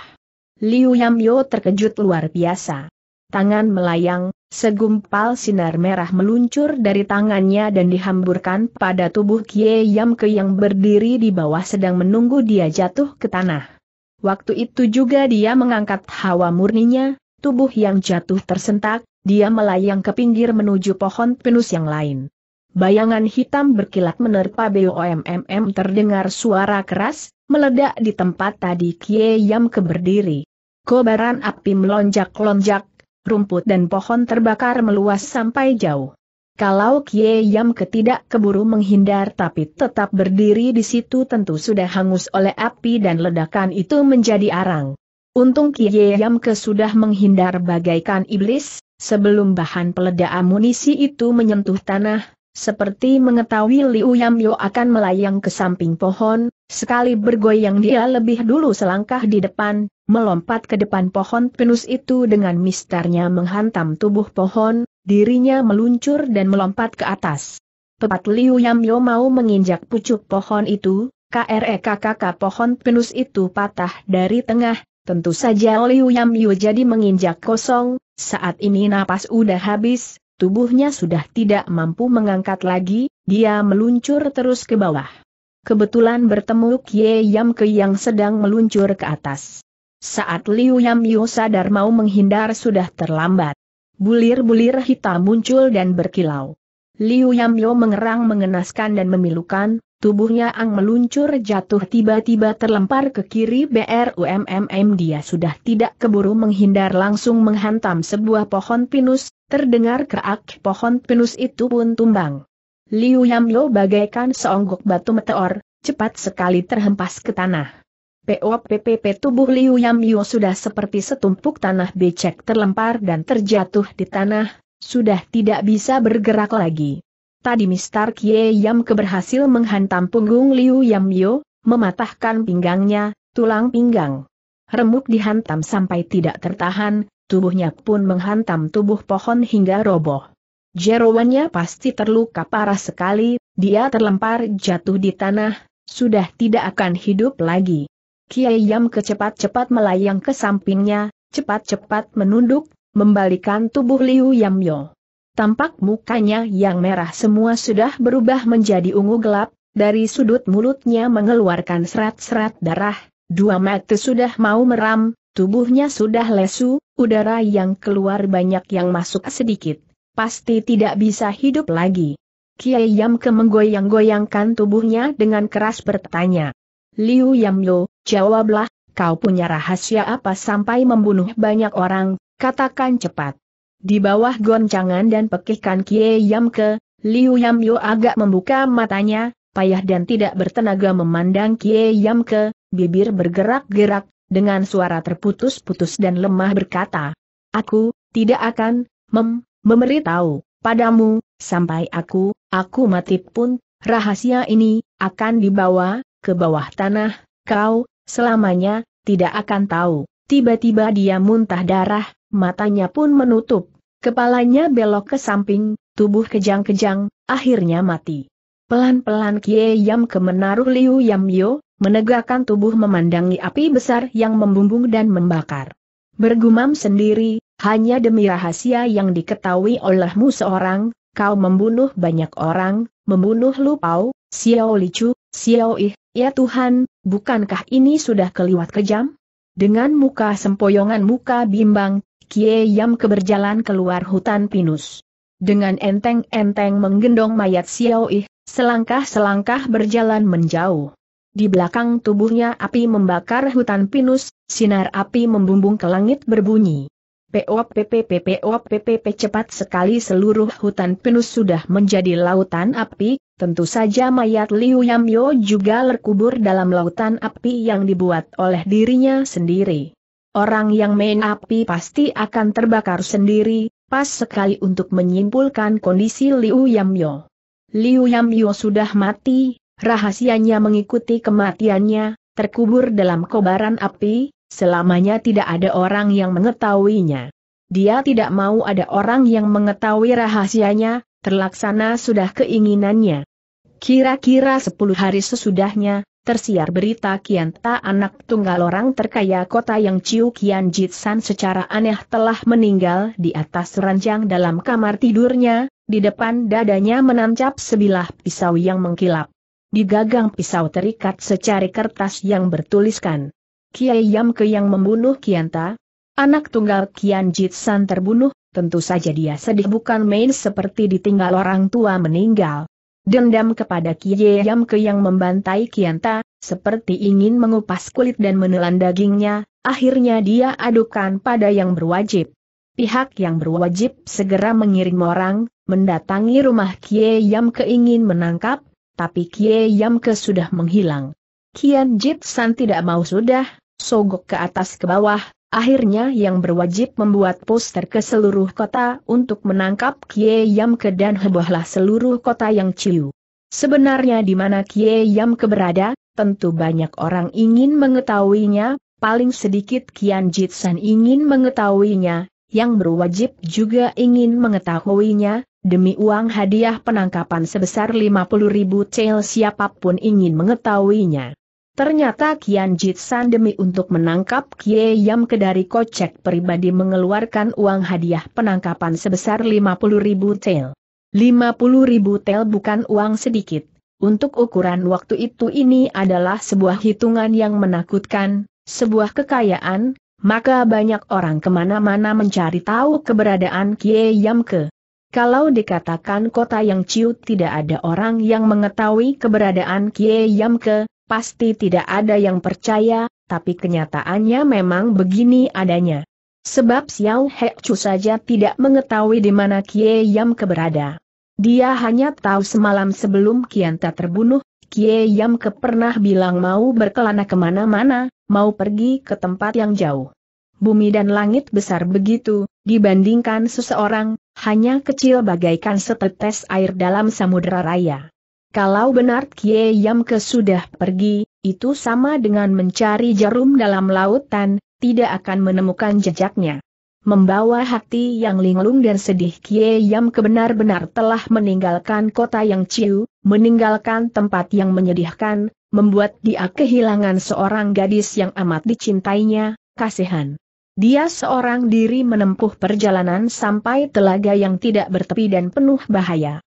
A: Liu Yamyo terkejut luar biasa tangan melayang, segumpal sinar merah meluncur dari tangannya dan dihamburkan pada tubuh Kie Yam Ke yang berdiri di bawah sedang menunggu dia jatuh ke tanah. Waktu itu juga dia mengangkat hawa murninya, tubuh yang jatuh tersentak, dia melayang ke pinggir menuju pohon pinus yang lain. Bayangan hitam berkilat menerpa BOMMM terdengar suara keras, meledak di tempat tadi Kie Yam berdiri. Kobaran api melonjak-lonjak, rumput dan pohon terbakar meluas sampai jauh. Kalau Kie Yam ketidak keburu menghindar tapi tetap berdiri di situ tentu sudah hangus oleh api dan ledakan itu menjadi arang. Untung Kie Yam ke sudah menghindar bagaikan iblis, sebelum bahan peledak amunisi itu menyentuh tanah, seperti mengetahui Liu Yamyo akan melayang ke samping pohon, sekali bergoyang dia lebih dulu selangkah di depan, melompat ke depan pohon pinus itu dengan misternya menghantam tubuh pohon, dirinya meluncur dan melompat ke atas. Tepat Liu Yamyo mau menginjak pucuk pohon itu, KREKKK e pohon pinus itu patah dari tengah, tentu saja Liu Yamyo jadi menginjak kosong, saat ini napas udah habis, tubuhnya sudah tidak mampu mengangkat lagi, dia meluncur terus ke bawah. Kebetulan bertemu Kie Yam Ke yang sedang meluncur ke atas. Saat Liu Yam Yu sadar mau menghindar sudah terlambat. Bulir-bulir hitam muncul dan berkilau. Liu Yam Yu mengerang mengenaskan dan memilukan, Tubuhnya ang meluncur jatuh tiba-tiba terlempar ke kiri BRUMMM dia sudah tidak keburu menghindar langsung menghantam sebuah pohon pinus, terdengar kerak pohon pinus itu pun tumbang. Liu Yamyo bagaikan seonggok batu meteor, cepat sekali terhempas ke tanah. POPPP tubuh Liu Yamyo sudah seperti setumpuk tanah becek terlempar dan terjatuh di tanah, sudah tidak bisa bergerak lagi. Tadi Mister Kie Yam keberhasil menghantam punggung Liu Yam Yo, mematahkan pinggangnya, tulang pinggang. Remuk dihantam sampai tidak tertahan, tubuhnya pun menghantam tubuh pohon hingga roboh. Jeroannya pasti terluka parah sekali, dia terlempar jatuh di tanah, sudah tidak akan hidup lagi. Kiai Yam kecepat-cepat melayang ke sampingnya, cepat-cepat menunduk, membalikan tubuh Liu Yam Yo. Tampak mukanya yang merah semua sudah berubah menjadi ungu gelap, dari sudut mulutnya mengeluarkan serat-serat darah, dua mata sudah mau meram, tubuhnya sudah lesu, udara yang keluar banyak yang masuk sedikit. Pasti tidak bisa hidup lagi. Kiai Yam ke menggoyang-goyangkan tubuhnya dengan keras bertanya. Liu Yam Yo, jawablah, kau punya rahasia apa sampai membunuh banyak orang, katakan cepat. Di bawah goncangan dan pekikan Kie Yam Ke, Liu Yam Yo agak membuka matanya, payah dan tidak bertenaga memandang Kie Yam Ke, bibir bergerak-gerak, dengan suara terputus-putus dan lemah berkata, Aku, tidak akan, mem, memberitahu, padamu, sampai aku, aku mati pun, rahasia ini, akan dibawa, ke bawah tanah, kau, selamanya, tidak akan tahu. Tiba-tiba dia muntah darah, matanya pun menutup, Kepalanya belok ke samping, tubuh kejang-kejang, akhirnya mati. Pelan-pelan Kie Yam ke menaruh Liu Yam Yo, menegakkan tubuh memandangi api besar yang membumbung dan membakar. Bergumam sendiri, hanya demi rahasia yang diketahui olehmu seorang, kau membunuh banyak orang, membunuh Lu Pau, Xiao Li Chu, Xiao Ih, ya Tuhan, bukankah ini sudah keliwat kejam? Dengan muka sempoyongan muka bimbang, Kie Yam keberjalan keluar hutan pinus. Dengan enteng-enteng menggendong mayat Xiao Ih, selangkah-selangkah berjalan menjauh. Di belakang tubuhnya api membakar hutan pinus, sinar api membumbung ke langit berbunyi. POPPPPOPPP cepat sekali seluruh hutan pinus sudah menjadi lautan api, tentu saja mayat Liu Yamyo juga terkubur dalam lautan api yang dibuat oleh dirinya sendiri. Orang yang main api pasti akan terbakar sendiri, pas sekali untuk menyimpulkan kondisi Liu Yamyo. Liu Yamyo sudah mati, rahasianya mengikuti kematiannya, terkubur dalam kobaran api, selamanya tidak ada orang yang mengetahuinya. Dia tidak mau ada orang yang mengetahui rahasianya, terlaksana sudah keinginannya. Kira-kira sepuluh hari sesudahnya, tersiar berita Kian Ta, anak tunggal orang terkaya kota yang ciu Kian Jitsan secara aneh telah meninggal di atas ranjang dalam kamar tidurnya, di depan dadanya menancap sebilah pisau yang mengkilap. Di gagang pisau terikat secari kertas yang bertuliskan. Kiai ke yang membunuh Kian Ta, anak tunggal Kian Jitsan terbunuh, tentu saja dia sedih bukan main seperti ditinggal orang tua meninggal. Dendam kepada Kie Yamke yang membantai Kianta, seperti ingin mengupas kulit dan menelan dagingnya, akhirnya dia adukan pada yang berwajib. Pihak yang berwajib segera mengirim orang, mendatangi rumah Kie Yamke ingin menangkap, tapi Kie Yamke sudah menghilang. Kian Jitsan tidak mau sudah, sogok ke atas ke bawah, Akhirnya yang berwajib membuat poster ke seluruh kota untuk menangkap Kie ke dan hebohlah seluruh kota yang ciu. Sebenarnya di mana Kie Yam keberada, tentu banyak orang ingin mengetahuinya, paling sedikit Kian Jitsan ingin mengetahuinya, yang berwajib juga ingin mengetahuinya, demi uang hadiah penangkapan sebesar 50 ribu cel siapapun ingin mengetahuinya. Ternyata Kian Jitsan demi untuk menangkap Kie Yam ke dari kocek pribadi mengeluarkan uang hadiah penangkapan sebesar 50 ribu tel. 50 ribu tel bukan uang sedikit. Untuk ukuran waktu itu ini adalah sebuah hitungan yang menakutkan, sebuah kekayaan, maka banyak orang kemana-mana mencari tahu keberadaan Kie Yam ke. Kalau dikatakan kota yang ciut tidak ada orang yang mengetahui keberadaan Kie Yam Ke, pasti tidak ada yang percaya, tapi kenyataannya memang begini adanya. Sebab Xiao He Chu saja tidak mengetahui di mana Kie Yam keberada. Dia hanya tahu semalam sebelum Ta terbunuh, Kie Yam Ke pernah bilang mau berkelana kemana-mana, mau pergi ke tempat yang jauh. Bumi dan langit besar begitu, dibandingkan seseorang, hanya kecil bagaikan setetes air dalam samudera raya. Kalau benar Kie ke sudah pergi, itu sama dengan mencari jarum dalam lautan, tidak akan menemukan jejaknya. Membawa hati yang linglung dan sedih Kie Yam kebenar-benar telah meninggalkan kota yang ciu, meninggalkan tempat yang menyedihkan, membuat dia kehilangan seorang gadis yang amat dicintainya, kasihan. Dia seorang diri menempuh perjalanan sampai telaga yang tidak bertepi dan penuh bahaya.